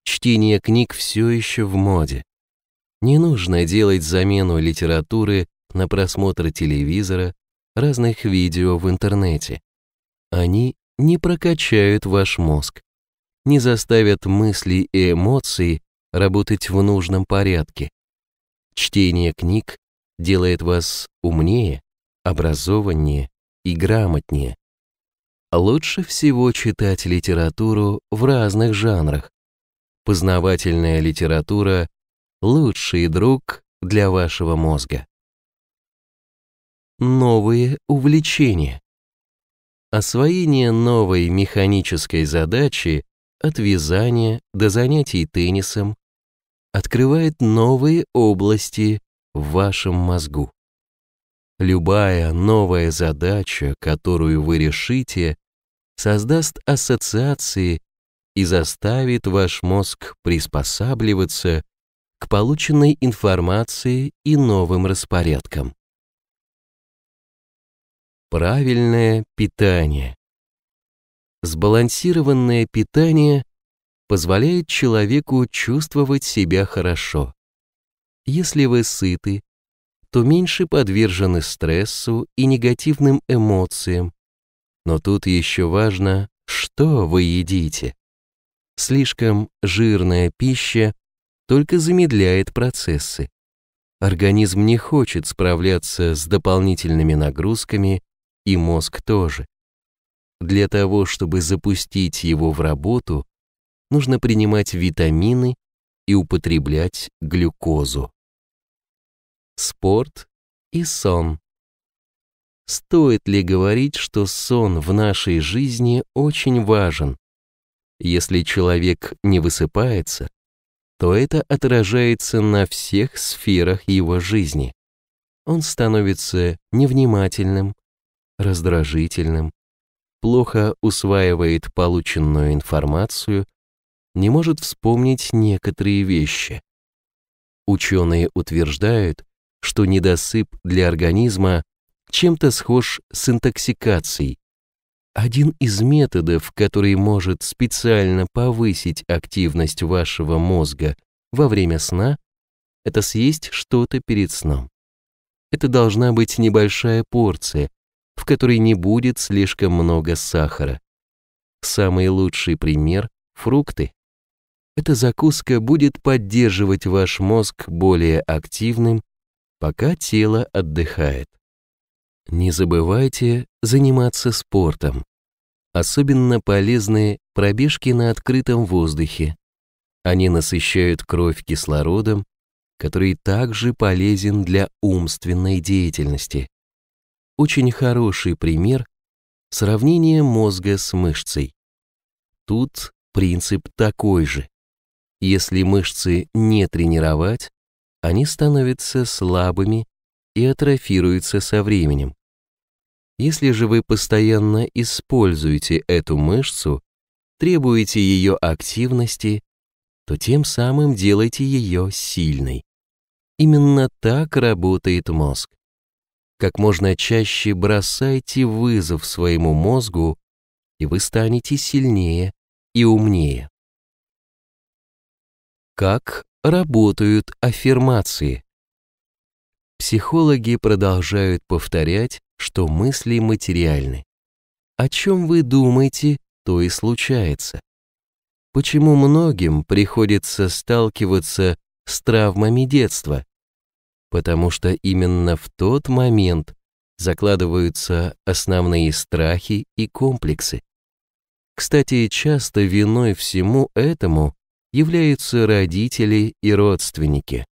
чтение книг все еще в моде. Не нужно делать замену литературы на просмотр телевизора, разных видео в интернете. Они не прокачают ваш мозг, не заставят мысли и эмоции работать в нужном порядке. Чтение книг делает вас умнее, образованнее и грамотнее. Лучше всего читать литературу в разных жанрах. Познавательная литература – лучший друг для вашего мозга. Новые увлечения. Освоение новой механической задачи от вязания до занятий теннисом открывает новые области в вашем мозгу. Любая новая задача, которую вы решите, создаст ассоциации и заставит ваш мозг приспосабливаться к полученной информации и новым распорядкам. Правильное питание. Сбалансированное питание позволяет человеку чувствовать себя хорошо. Если вы сыты, то меньше подвержены стрессу и негативным эмоциям. Но тут еще важно, что вы едите. Слишком жирная пища только замедляет процессы. Организм не хочет справляться с дополнительными нагрузками, и мозг тоже. Для того, чтобы запустить его в работу, нужно принимать витамины и употреблять глюкозу спорт и сон. Стоит ли говорить, что сон в нашей жизни очень важен? Если человек не высыпается, то это отражается на всех сферах его жизни. Он становится невнимательным, раздражительным, плохо усваивает полученную информацию, не может вспомнить некоторые вещи. Ученые утверждают, что недосып для организма чем-то схож с интоксикацией. Один из методов, который может специально повысить активность вашего мозга во время сна, это съесть что-то перед сном. Это должна быть небольшая порция, в которой не будет слишком много сахара. Самый лучший пример – фрукты. Эта закуска будет поддерживать ваш мозг более активным пока тело отдыхает. Не забывайте заниматься спортом. Особенно полезны пробежки на открытом воздухе. Они насыщают кровь кислородом, который также полезен для умственной деятельности. Очень хороший пример – сравнение мозга с мышцей. Тут принцип такой же. Если мышцы не тренировать, они становятся слабыми и атрофируются со временем. Если же вы постоянно используете эту мышцу, требуете ее активности, то тем самым делаете ее сильной. Именно так работает мозг. Как можно чаще бросайте вызов своему мозгу, и вы станете сильнее и умнее. Как работают аффирмации. Психологи продолжают повторять, что мысли материальны. О чем вы думаете, то и случается. Почему многим приходится сталкиваться с травмами детства? Потому что именно в тот момент закладываются основные страхи и комплексы. Кстати, часто виной всему этому являются родители и родственники.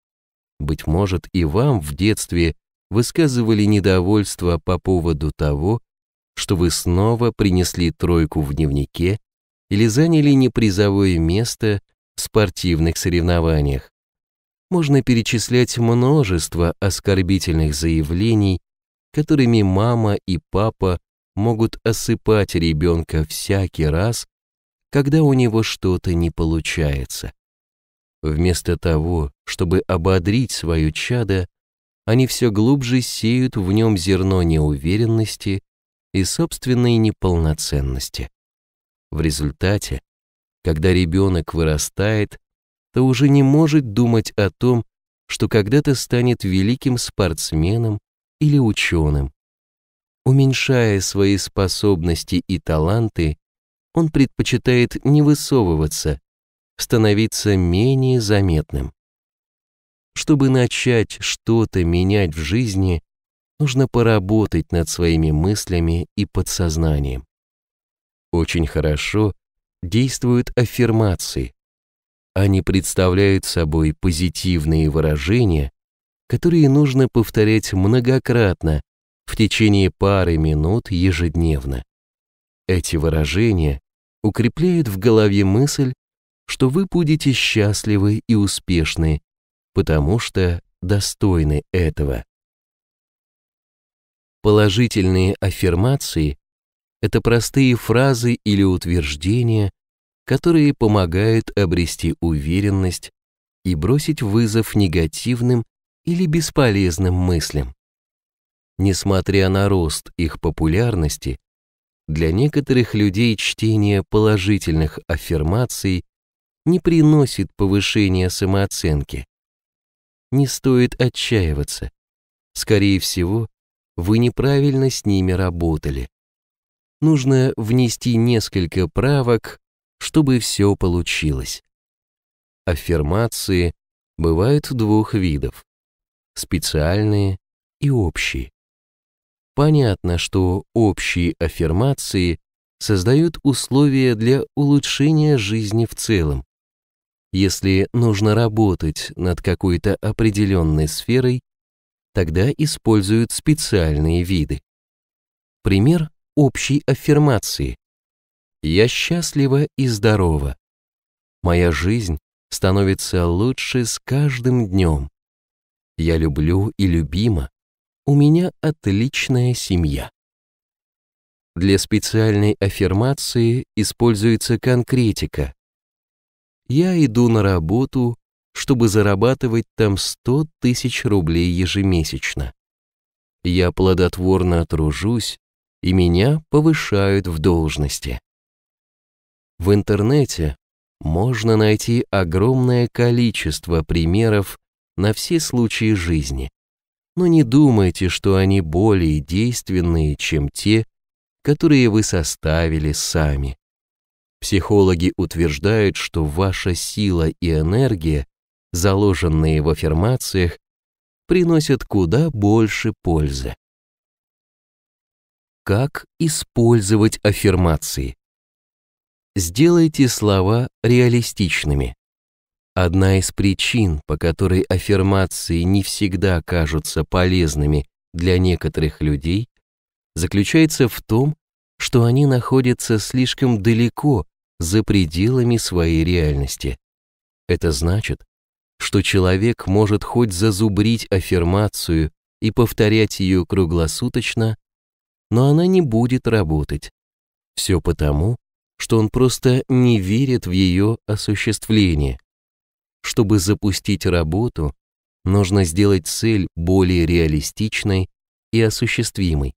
Быть может, и вам в детстве высказывали недовольство по поводу того, что вы снова принесли тройку в дневнике или заняли непризовое место в спортивных соревнованиях. Можно перечислять множество оскорбительных заявлений, которыми мама и папа могут осыпать ребенка всякий раз, когда у него что-то не получается. Вместо того, чтобы ободрить свое чадо, они все глубже сеют в нем зерно неуверенности и собственной неполноценности. В результате, когда ребенок вырастает, то уже не может думать о том, что когда-то станет великим спортсменом или ученым. Уменьшая свои способности и таланты, он предпочитает не высовываться, становиться менее заметным. Чтобы начать что-то менять в жизни, нужно поработать над своими мыслями и подсознанием. Очень хорошо действуют аффирмации. Они представляют собой позитивные выражения, которые нужно повторять многократно в течение пары минут ежедневно. Эти выражения укрепляют в голове мысль, что вы будете счастливы и успешны, потому что достойны этого. Положительные аффирмации — это простые фразы или утверждения, которые помогают обрести уверенность и бросить вызов негативным или бесполезным мыслям. Несмотря на рост их популярности, для некоторых людей чтение положительных аффирмаций не приносит повышения самооценки. Не стоит отчаиваться. Скорее всего, вы неправильно с ними работали. Нужно внести несколько правок, чтобы все получилось. Аффирмации бывают двух видов – специальные и общие. Понятно, что общие аффирмации создают условия для улучшения жизни в целом. Если нужно работать над какой-то определенной сферой, тогда используют специальные виды. Пример общей аффирмации. Я счастлива и здорова. Моя жизнь становится лучше с каждым днем. Я люблю и любима. У меня отличная семья. Для специальной аффирмации используется конкретика. Я иду на работу, чтобы зарабатывать там 100 тысяч рублей ежемесячно. Я плодотворно тружусь, и меня повышают в должности. В интернете можно найти огромное количество примеров на все случаи жизни но не думайте, что они более действенные, чем те, которые вы составили сами. Психологи утверждают, что ваша сила и энергия, заложенные в аффирмациях, приносят куда больше пользы. Как использовать аффирмации? Сделайте слова реалистичными. Одна из причин, по которой аффирмации не всегда кажутся полезными для некоторых людей, заключается в том, что они находятся слишком далеко за пределами своей реальности. Это значит, что человек может хоть зазубрить аффирмацию и повторять ее круглосуточно, но она не будет работать. Все потому, что он просто не верит в ее осуществление. Чтобы запустить работу, нужно сделать цель более реалистичной и осуществимой.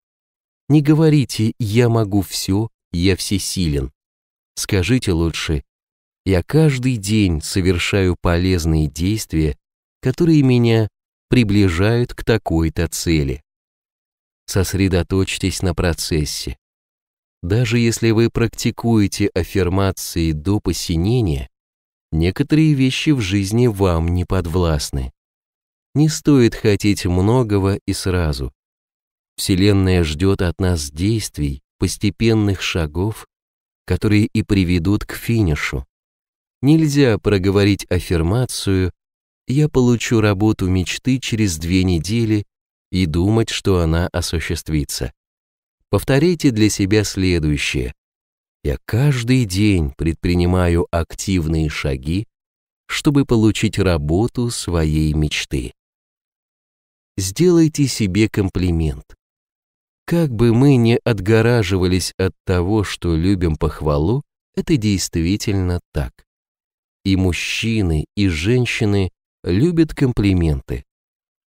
Не говорите «я могу все», «я всесилен». Скажите лучше «я каждый день совершаю полезные действия, которые меня приближают к такой-то цели». Сосредоточьтесь на процессе. Даже если вы практикуете аффирмации до посинения, Некоторые вещи в жизни вам не подвластны. Не стоит хотеть многого и сразу. Вселенная ждет от нас действий, постепенных шагов, которые и приведут к финишу. Нельзя проговорить аффирмацию «я получу работу мечты через две недели» и думать, что она осуществится. Повторите для себя следующее. Я каждый день предпринимаю активные шаги, чтобы получить работу своей мечты. Сделайте себе комплимент. Как бы мы ни отгораживались от того, что любим похвалу, это действительно так. И мужчины, и женщины любят комплименты.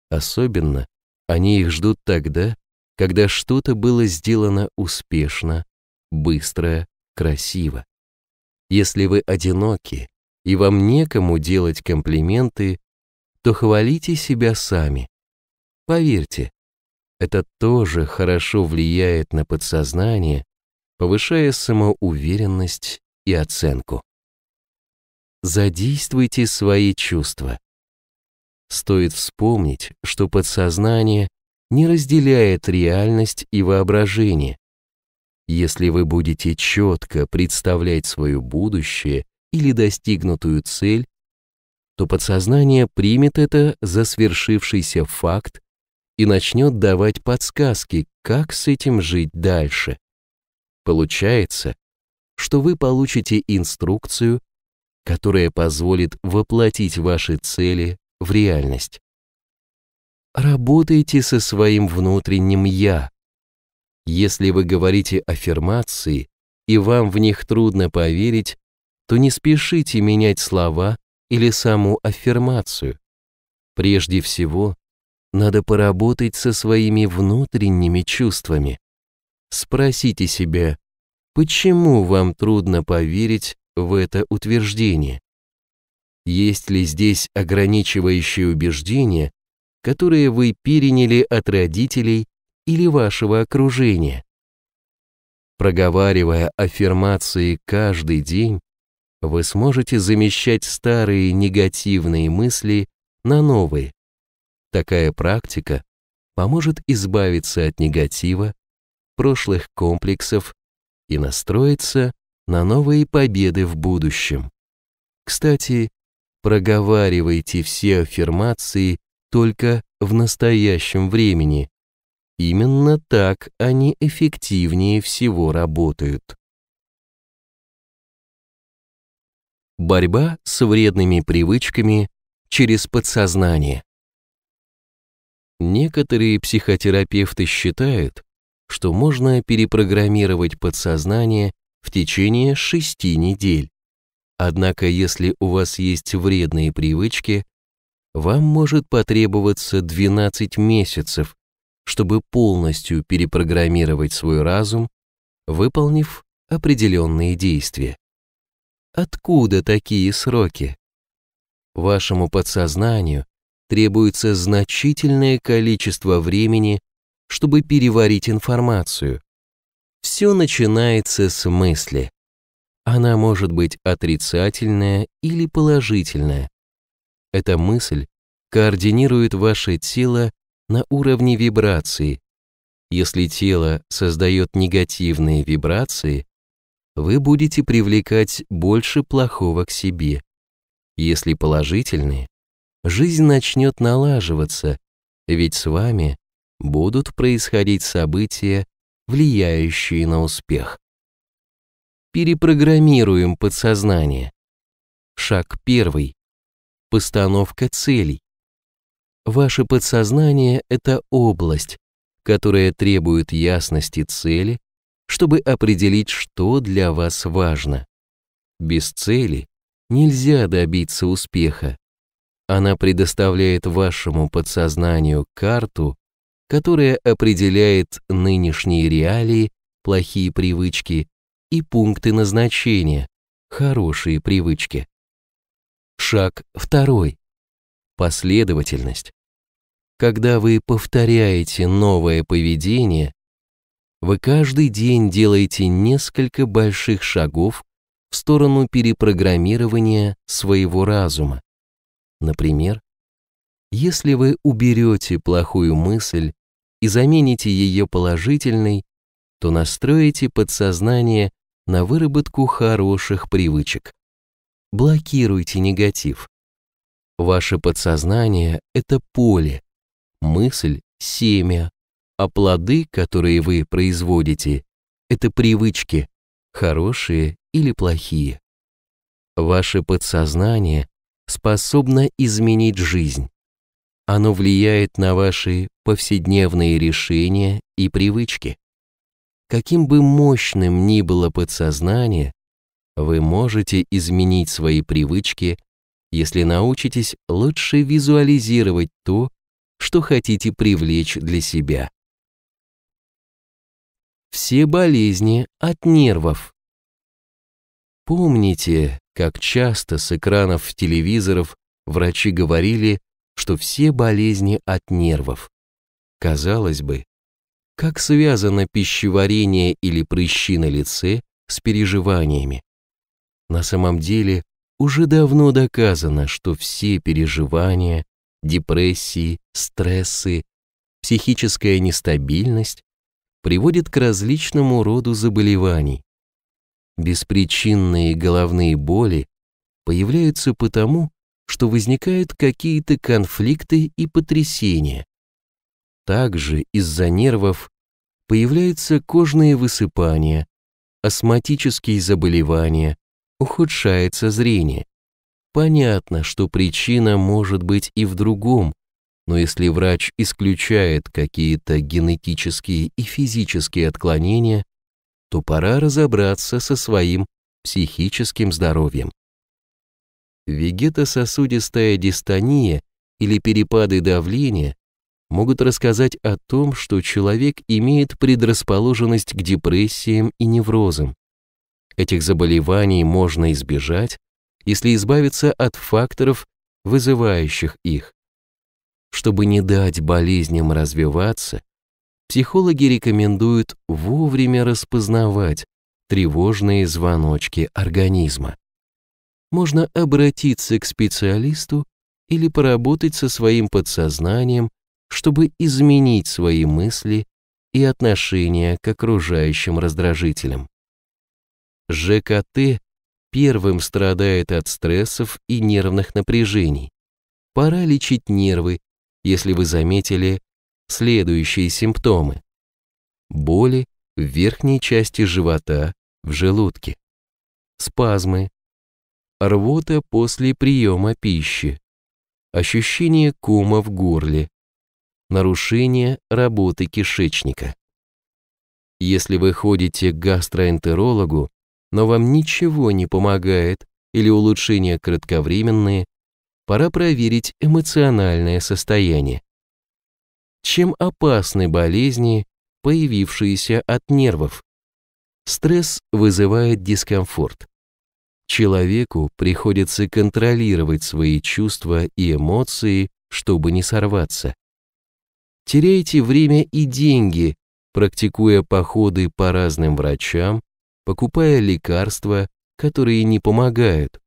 Особенно они их ждут тогда, когда что-то было сделано успешно, быстро красиво. Если вы одиноки и вам некому делать комплименты, то хвалите себя сами. Поверьте, это тоже хорошо влияет на подсознание, повышая самоуверенность и оценку. Задействуйте свои чувства. Стоит вспомнить, что подсознание не разделяет реальность и воображение, если вы будете четко представлять свое будущее или достигнутую цель, то подсознание примет это за свершившийся факт и начнет давать подсказки, как с этим жить дальше. Получается, что вы получите инструкцию, которая позволит воплотить ваши цели в реальность. Работайте со своим внутренним «я», если вы говорите аффирмации, и вам в них трудно поверить, то не спешите менять слова или саму аффирмацию. Прежде всего, надо поработать со своими внутренними чувствами. Спросите себя, почему вам трудно поверить в это утверждение? Есть ли здесь ограничивающие убеждения, которые вы переняли от родителей или вашего окружения. Проговаривая аффирмации каждый день, вы сможете замещать старые негативные мысли на новые. Такая практика поможет избавиться от негатива, прошлых комплексов и настроиться на новые победы в будущем. Кстати, проговаривайте все аффирмации только в настоящем времени, Именно так они эффективнее всего работают. Борьба с вредными привычками через подсознание. Некоторые психотерапевты считают, что можно перепрограммировать подсознание в течение шести недель. Однако, если у вас есть вредные привычки, вам может потребоваться 12 месяцев, чтобы полностью перепрограммировать свой разум, выполнив определенные действия. Откуда такие сроки? Вашему подсознанию требуется значительное количество времени, чтобы переварить информацию. Все начинается с мысли. Она может быть отрицательная или положительная. Эта мысль координирует ваше тело на уровне вибраций. Если тело создает негативные вибрации, вы будете привлекать больше плохого к себе. Если положительные, жизнь начнет налаживаться, ведь с вами будут происходить события, влияющие на успех. Перепрограммируем подсознание. Шаг первый. Постановка целей. Ваше подсознание — это область, которая требует ясности цели, чтобы определить, что для вас важно. Без цели нельзя добиться успеха. Она предоставляет вашему подсознанию карту, которая определяет нынешние реалии, плохие привычки и пункты назначения, хорошие привычки. Шаг второй. Последовательность. Когда вы повторяете новое поведение, вы каждый день делаете несколько больших шагов в сторону перепрограммирования своего разума. Например, если вы уберете плохую мысль и замените ее положительной, то настроите подсознание на выработку хороших привычек. Блокируйте негатив. Ваше подсознание — это поле, мысль – семя, а плоды, которые вы производите, это привычки, хорошие или плохие. Ваше подсознание способно изменить жизнь. Оно влияет на ваши повседневные решения и привычки. Каким бы мощным ни было подсознание, вы можете изменить свои привычки, если научитесь лучше визуализировать то, что хотите привлечь для себя. Все болезни от нервов. Помните, как часто с экранов телевизоров врачи говорили, что все болезни от нервов. Казалось бы, как связано пищеварение или прыщи на лице с переживаниями? На самом деле, уже давно доказано, что все переживания депрессии, стрессы, психическая нестабильность приводит к различному роду заболеваний. Беспричинные головные боли появляются потому, что возникают какие-то конфликты и потрясения. Также из-за нервов появляются кожные высыпания, астматические заболевания, ухудшается зрение. Понятно, что причина может быть и в другом, но если врач исключает какие-то генетические и физические отклонения, то пора разобраться со своим психическим здоровьем. Вегетососудистая дистония или перепады давления могут рассказать о том, что человек имеет предрасположенность к депрессиям и неврозам. Этих заболеваний можно избежать, если избавиться от факторов, вызывающих их. Чтобы не дать болезням развиваться, психологи рекомендуют вовремя распознавать тревожные звоночки организма. Можно обратиться к специалисту или поработать со своим подсознанием, чтобы изменить свои мысли и отношения к окружающим раздражителям. ЖКТ первым страдает от стрессов и нервных напряжений. Пора лечить нервы, если вы заметили следующие симптомы. Боли в верхней части живота, в желудке. Спазмы. Рвота после приема пищи. Ощущение кома в горле. Нарушение работы кишечника. Если вы ходите к гастроэнтерологу, но вам ничего не помогает или улучшения кратковременные, пора проверить эмоциональное состояние. Чем опасны болезни, появившиеся от нервов? Стресс вызывает дискомфорт. Человеку приходится контролировать свои чувства и эмоции, чтобы не сорваться. Теряйте время и деньги, практикуя походы по разным врачам покупая лекарства, которые не помогают.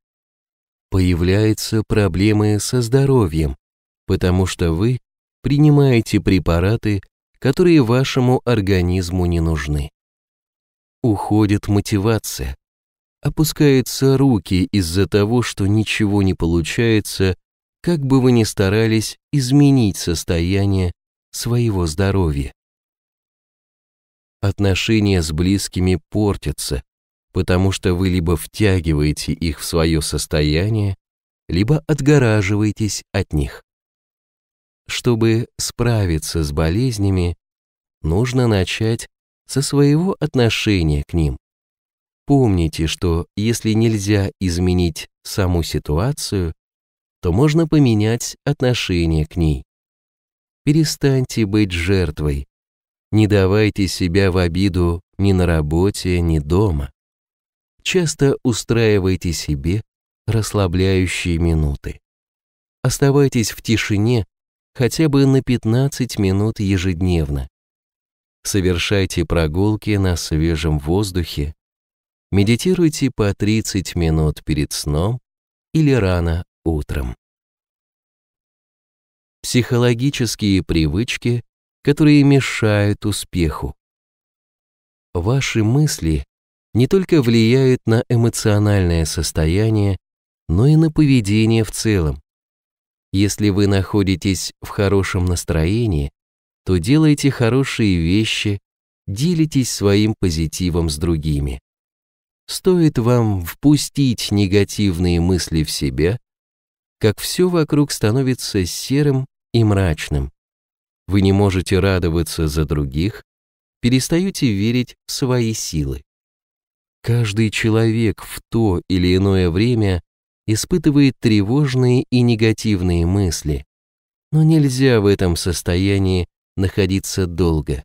Появляются проблемы со здоровьем, потому что вы принимаете препараты, которые вашему организму не нужны. Уходит мотивация. Опускаются руки из-за того, что ничего не получается, как бы вы ни старались изменить состояние своего здоровья отношения с близкими портятся, потому что вы либо втягиваете их в свое состояние, либо отгораживаетесь от них. Чтобы справиться с болезнями, нужно начать со своего отношения к ним. Помните, что если нельзя изменить саму ситуацию, то можно поменять отношение к ней. Перестаньте быть жертвой, не давайте себя в обиду ни на работе, ни дома. Часто устраивайте себе расслабляющие минуты. Оставайтесь в тишине хотя бы на 15 минут ежедневно. Совершайте прогулки на свежем воздухе. Медитируйте по 30 минут перед сном или рано утром. Психологические привычки которые мешают успеху. Ваши мысли не только влияют на эмоциональное состояние, но и на поведение в целом. Если вы находитесь в хорошем настроении, то делайте хорошие вещи, делитесь своим позитивом с другими. Стоит вам впустить негативные мысли в себя, как все вокруг становится серым и мрачным вы не можете радоваться за других, перестаете верить в свои силы. Каждый человек в то или иное время испытывает тревожные и негативные мысли, но нельзя в этом состоянии находиться долго,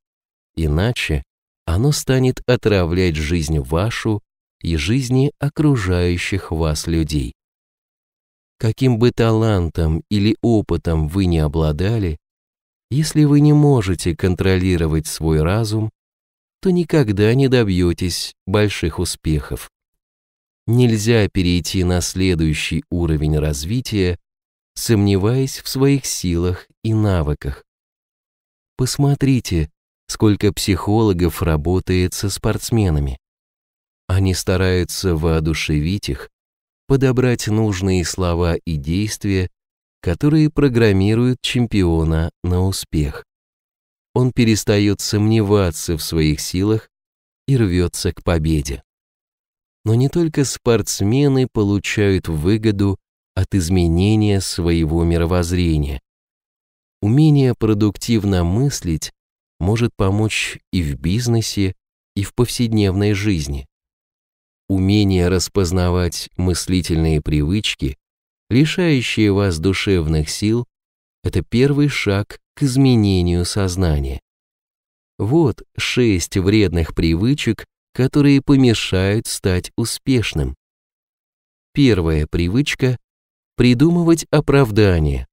иначе оно станет отравлять жизнь вашу и жизни окружающих вас людей. Каким бы талантом или опытом вы не обладали, если вы не можете контролировать свой разум, то никогда не добьетесь больших успехов. Нельзя перейти на следующий уровень развития, сомневаясь в своих силах и навыках. Посмотрите, сколько психологов работает со спортсменами. Они стараются воодушевить их, подобрать нужные слова и действия, которые программируют чемпиона на успех. Он перестает сомневаться в своих силах и рвется к победе. Но не только спортсмены получают выгоду от изменения своего мировоззрения. Умение продуктивно мыслить может помочь и в бизнесе, и в повседневной жизни. Умение распознавать мыслительные привычки лишающие вас душевных сил, это первый шаг к изменению сознания. Вот шесть вредных привычек, которые помешают стать успешным. Первая привычка – придумывать оправдания.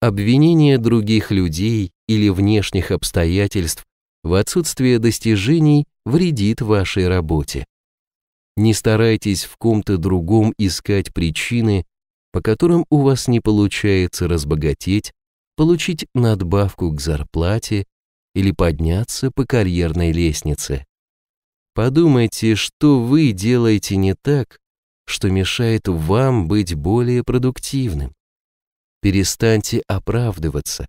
Обвинение других людей или внешних обстоятельств в отсутствие достижений вредит вашей работе. Не старайтесь в ком-то другом искать причины, по которым у вас не получается разбогатеть, получить надбавку к зарплате или подняться по карьерной лестнице. Подумайте, что вы делаете не так, что мешает вам быть более продуктивным. Перестаньте оправдываться.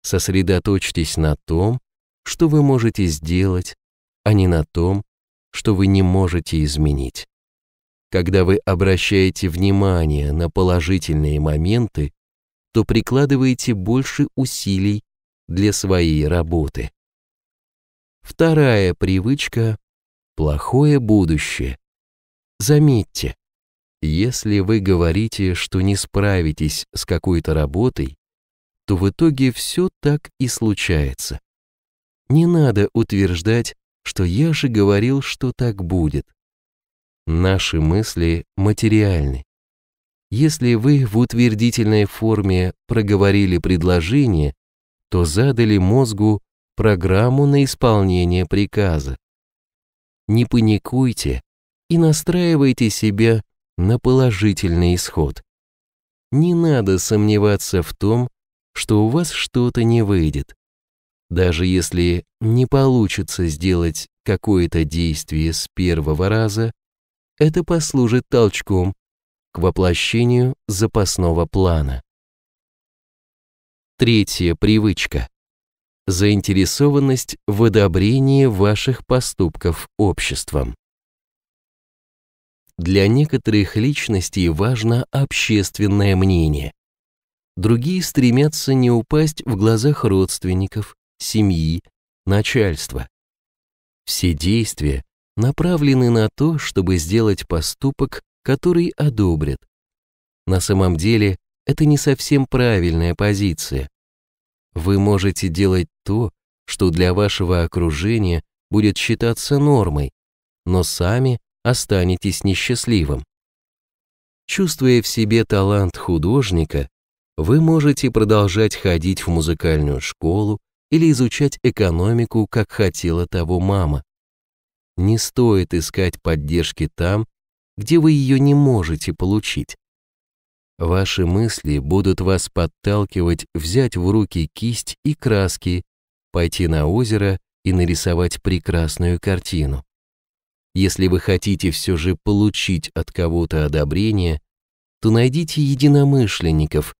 Сосредоточьтесь на том, что вы можете сделать, а не на том, что вы не можете изменить. Когда вы обращаете внимание на положительные моменты, то прикладываете больше усилий для своей работы. Вторая привычка – плохое будущее. Заметьте, если вы говорите, что не справитесь с какой-то работой, то в итоге все так и случается. Не надо утверждать, что я же говорил, что так будет. Наши мысли материальны. Если вы в утвердительной форме проговорили предложение, то задали мозгу программу на исполнение приказа. Не паникуйте и настраивайте себя на положительный исход. Не надо сомневаться в том, что у вас что-то не выйдет. Даже если не получится сделать какое-то действие с первого раза, это послужит толчком к воплощению запасного плана. Третья привычка. Заинтересованность в одобрении ваших поступков обществом. Для некоторых личностей важно общественное мнение. Другие стремятся не упасть в глазах родственников, семьи, начальства. Все действия, направлены на то, чтобы сделать поступок, который одобрят. На самом деле это не совсем правильная позиция. Вы можете делать то, что для вашего окружения будет считаться нормой, но сами останетесь несчастливым. Чувствуя в себе талант художника, вы можете продолжать ходить в музыкальную школу или изучать экономику, как хотела того мама. Не стоит искать поддержки там, где вы ее не можете получить. Ваши мысли будут вас подталкивать взять в руки кисть и краски, пойти на озеро и нарисовать прекрасную картину. Если вы хотите все же получить от кого-то одобрение, то найдите единомышленников,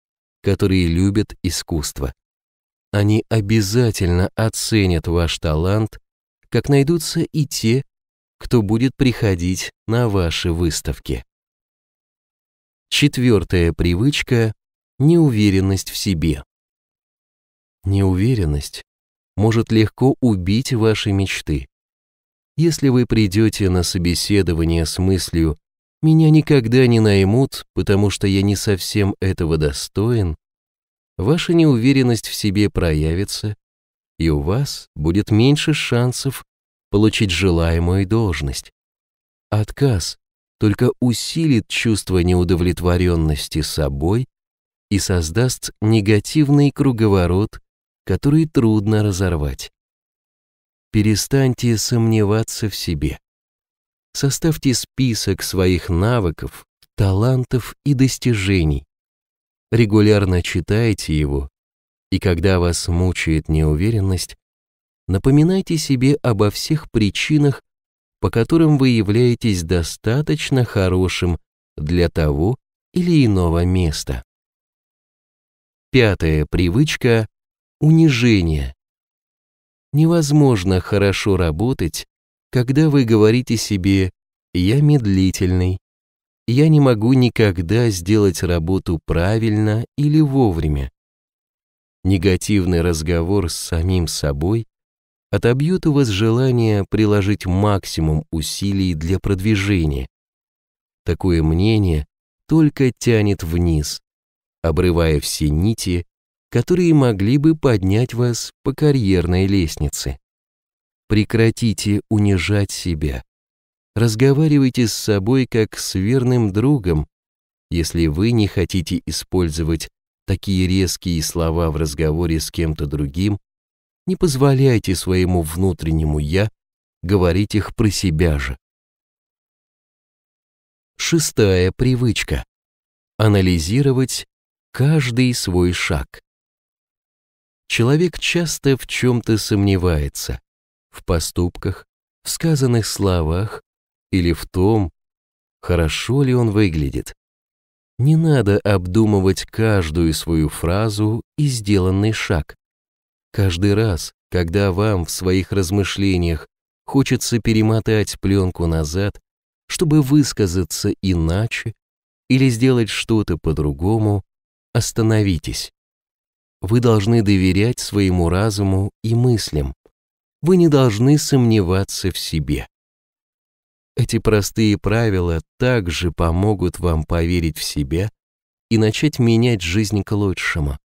которые любят искусство. Они обязательно оценят ваш талант как найдутся и те, кто будет приходить на ваши выставки. Четвертая привычка – неуверенность в себе. Неуверенность может легко убить ваши мечты. Если вы придете на собеседование с мыслью «меня никогда не наймут, потому что я не совсем этого достоин», ваша неуверенность в себе проявится – и у вас будет меньше шансов получить желаемую должность. Отказ только усилит чувство неудовлетворенности собой и создаст негативный круговорот, который трудно разорвать. Перестаньте сомневаться в себе. Составьте список своих навыков, талантов и достижений. Регулярно читайте его и когда вас мучает неуверенность, напоминайте себе обо всех причинах, по которым вы являетесь достаточно хорошим для того или иного места. Пятая привычка – унижение. Невозможно хорошо работать, когда вы говорите себе «я медлительный», «я не могу никогда сделать работу правильно или вовремя», негативный разговор с самим собой отобьет у вас желание приложить максимум усилий для продвижения. Такое мнение только тянет вниз, обрывая все нити, которые могли бы поднять вас по карьерной лестнице. Прекратите унижать себя. Разговаривайте с собой как с верным другом, если вы не хотите использовать Такие резкие слова в разговоре с кем-то другим, не позволяйте своему внутреннему «я» говорить их про себя же. Шестая привычка. Анализировать каждый свой шаг. Человек часто в чем-то сомневается. В поступках, в сказанных словах или в том, хорошо ли он выглядит. Не надо обдумывать каждую свою фразу и сделанный шаг. Каждый раз, когда вам в своих размышлениях хочется перемотать пленку назад, чтобы высказаться иначе или сделать что-то по-другому, остановитесь. Вы должны доверять своему разуму и мыслям. Вы не должны сомневаться в себе. Эти простые правила также помогут вам поверить в себя и начать менять жизнь к лучшему.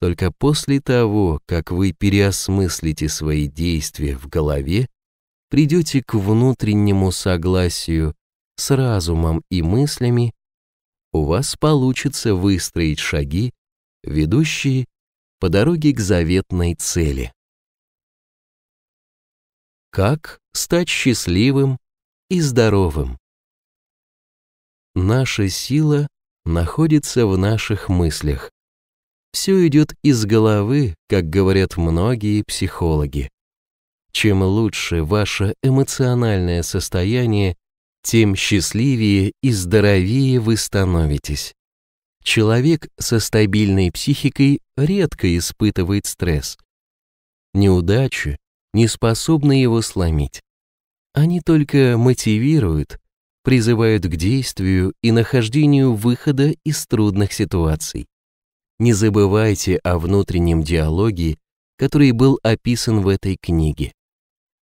Только после того, как вы переосмыслите свои действия в голове, придете к внутреннему согласию с разумом и мыслями, у вас получится выстроить шаги, ведущие по дороге к заветной цели. Как стать счастливым и здоровым. Наша сила находится в наших мыслях. Все идет из головы, как говорят многие психологи. Чем лучше ваше эмоциональное состояние, тем счастливее и здоровее вы становитесь. Человек со стабильной психикой редко испытывает стресс. Неудачи не способны его сломить. Они только мотивируют, призывают к действию и нахождению выхода из трудных ситуаций. Не забывайте о внутреннем диалоге, который был описан в этой книге.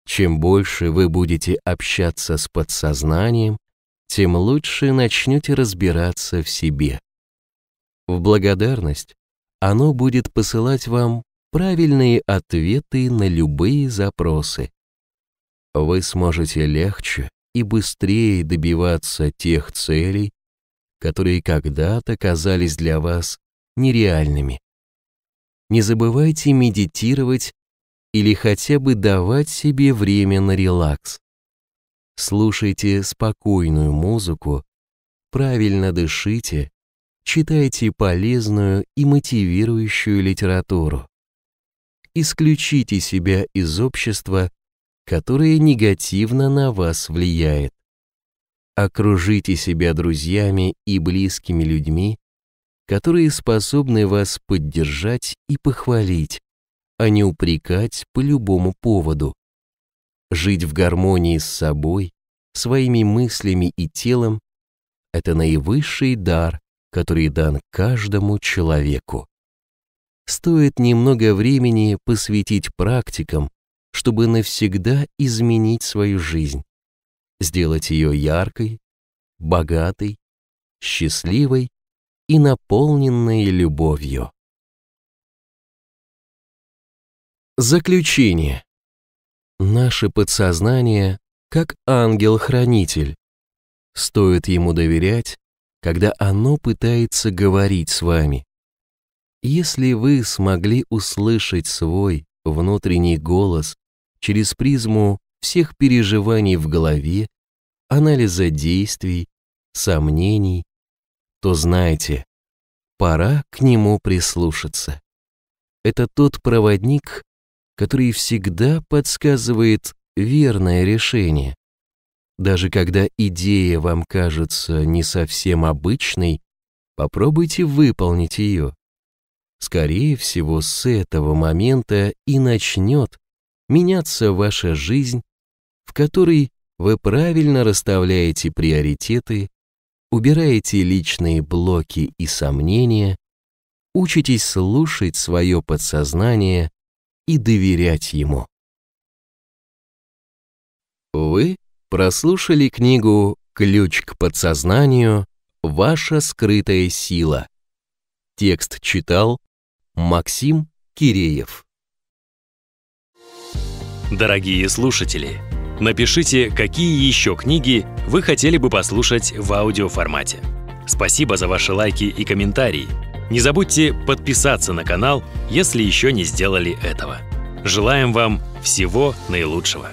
Чем больше вы будете общаться с подсознанием, тем лучше начнете разбираться в себе. В благодарность оно будет посылать вам правильные ответы на любые запросы, вы сможете легче и быстрее добиваться тех целей, которые когда-то казались для вас нереальными. Не забывайте медитировать или хотя бы давать себе время на релакс. Слушайте спокойную музыку, правильно дышите, читайте полезную и мотивирующую литературу. Исключите себя из общества которое негативно на вас влияет. Окружите себя друзьями и близкими людьми, которые способны вас поддержать и похвалить, а не упрекать по любому поводу. Жить в гармонии с собой, своими мыслями и телом – это наивысший дар, который дан каждому человеку. Стоит немного времени посвятить практикам, чтобы навсегда изменить свою жизнь, сделать ее яркой, богатой, счастливой и наполненной любовью. Заключение. Наше подсознание как ангел-хранитель. Стоит ему доверять, когда оно пытается говорить с вами. Если вы смогли услышать свой внутренний голос через призму всех переживаний в голове, анализа действий, сомнений, то знайте, пора к нему прислушаться. Это тот проводник, который всегда подсказывает верное решение. Даже когда идея вам кажется не совсем обычной, попробуйте выполнить ее. Скорее всего, с этого момента и начнет меняться ваша жизнь, в которой вы правильно расставляете приоритеты, убираете личные блоки и сомнения, учитесь слушать свое подсознание и доверять ему. Вы прослушали книгу «Ключ к подсознанию. Ваша скрытая сила». Текст читал Максим Киреев. Дорогие слушатели, напишите, какие еще книги вы хотели бы послушать в аудиоформате. Спасибо за ваши лайки и комментарии. Не забудьте подписаться на канал, если еще не сделали этого. Желаем вам всего наилучшего!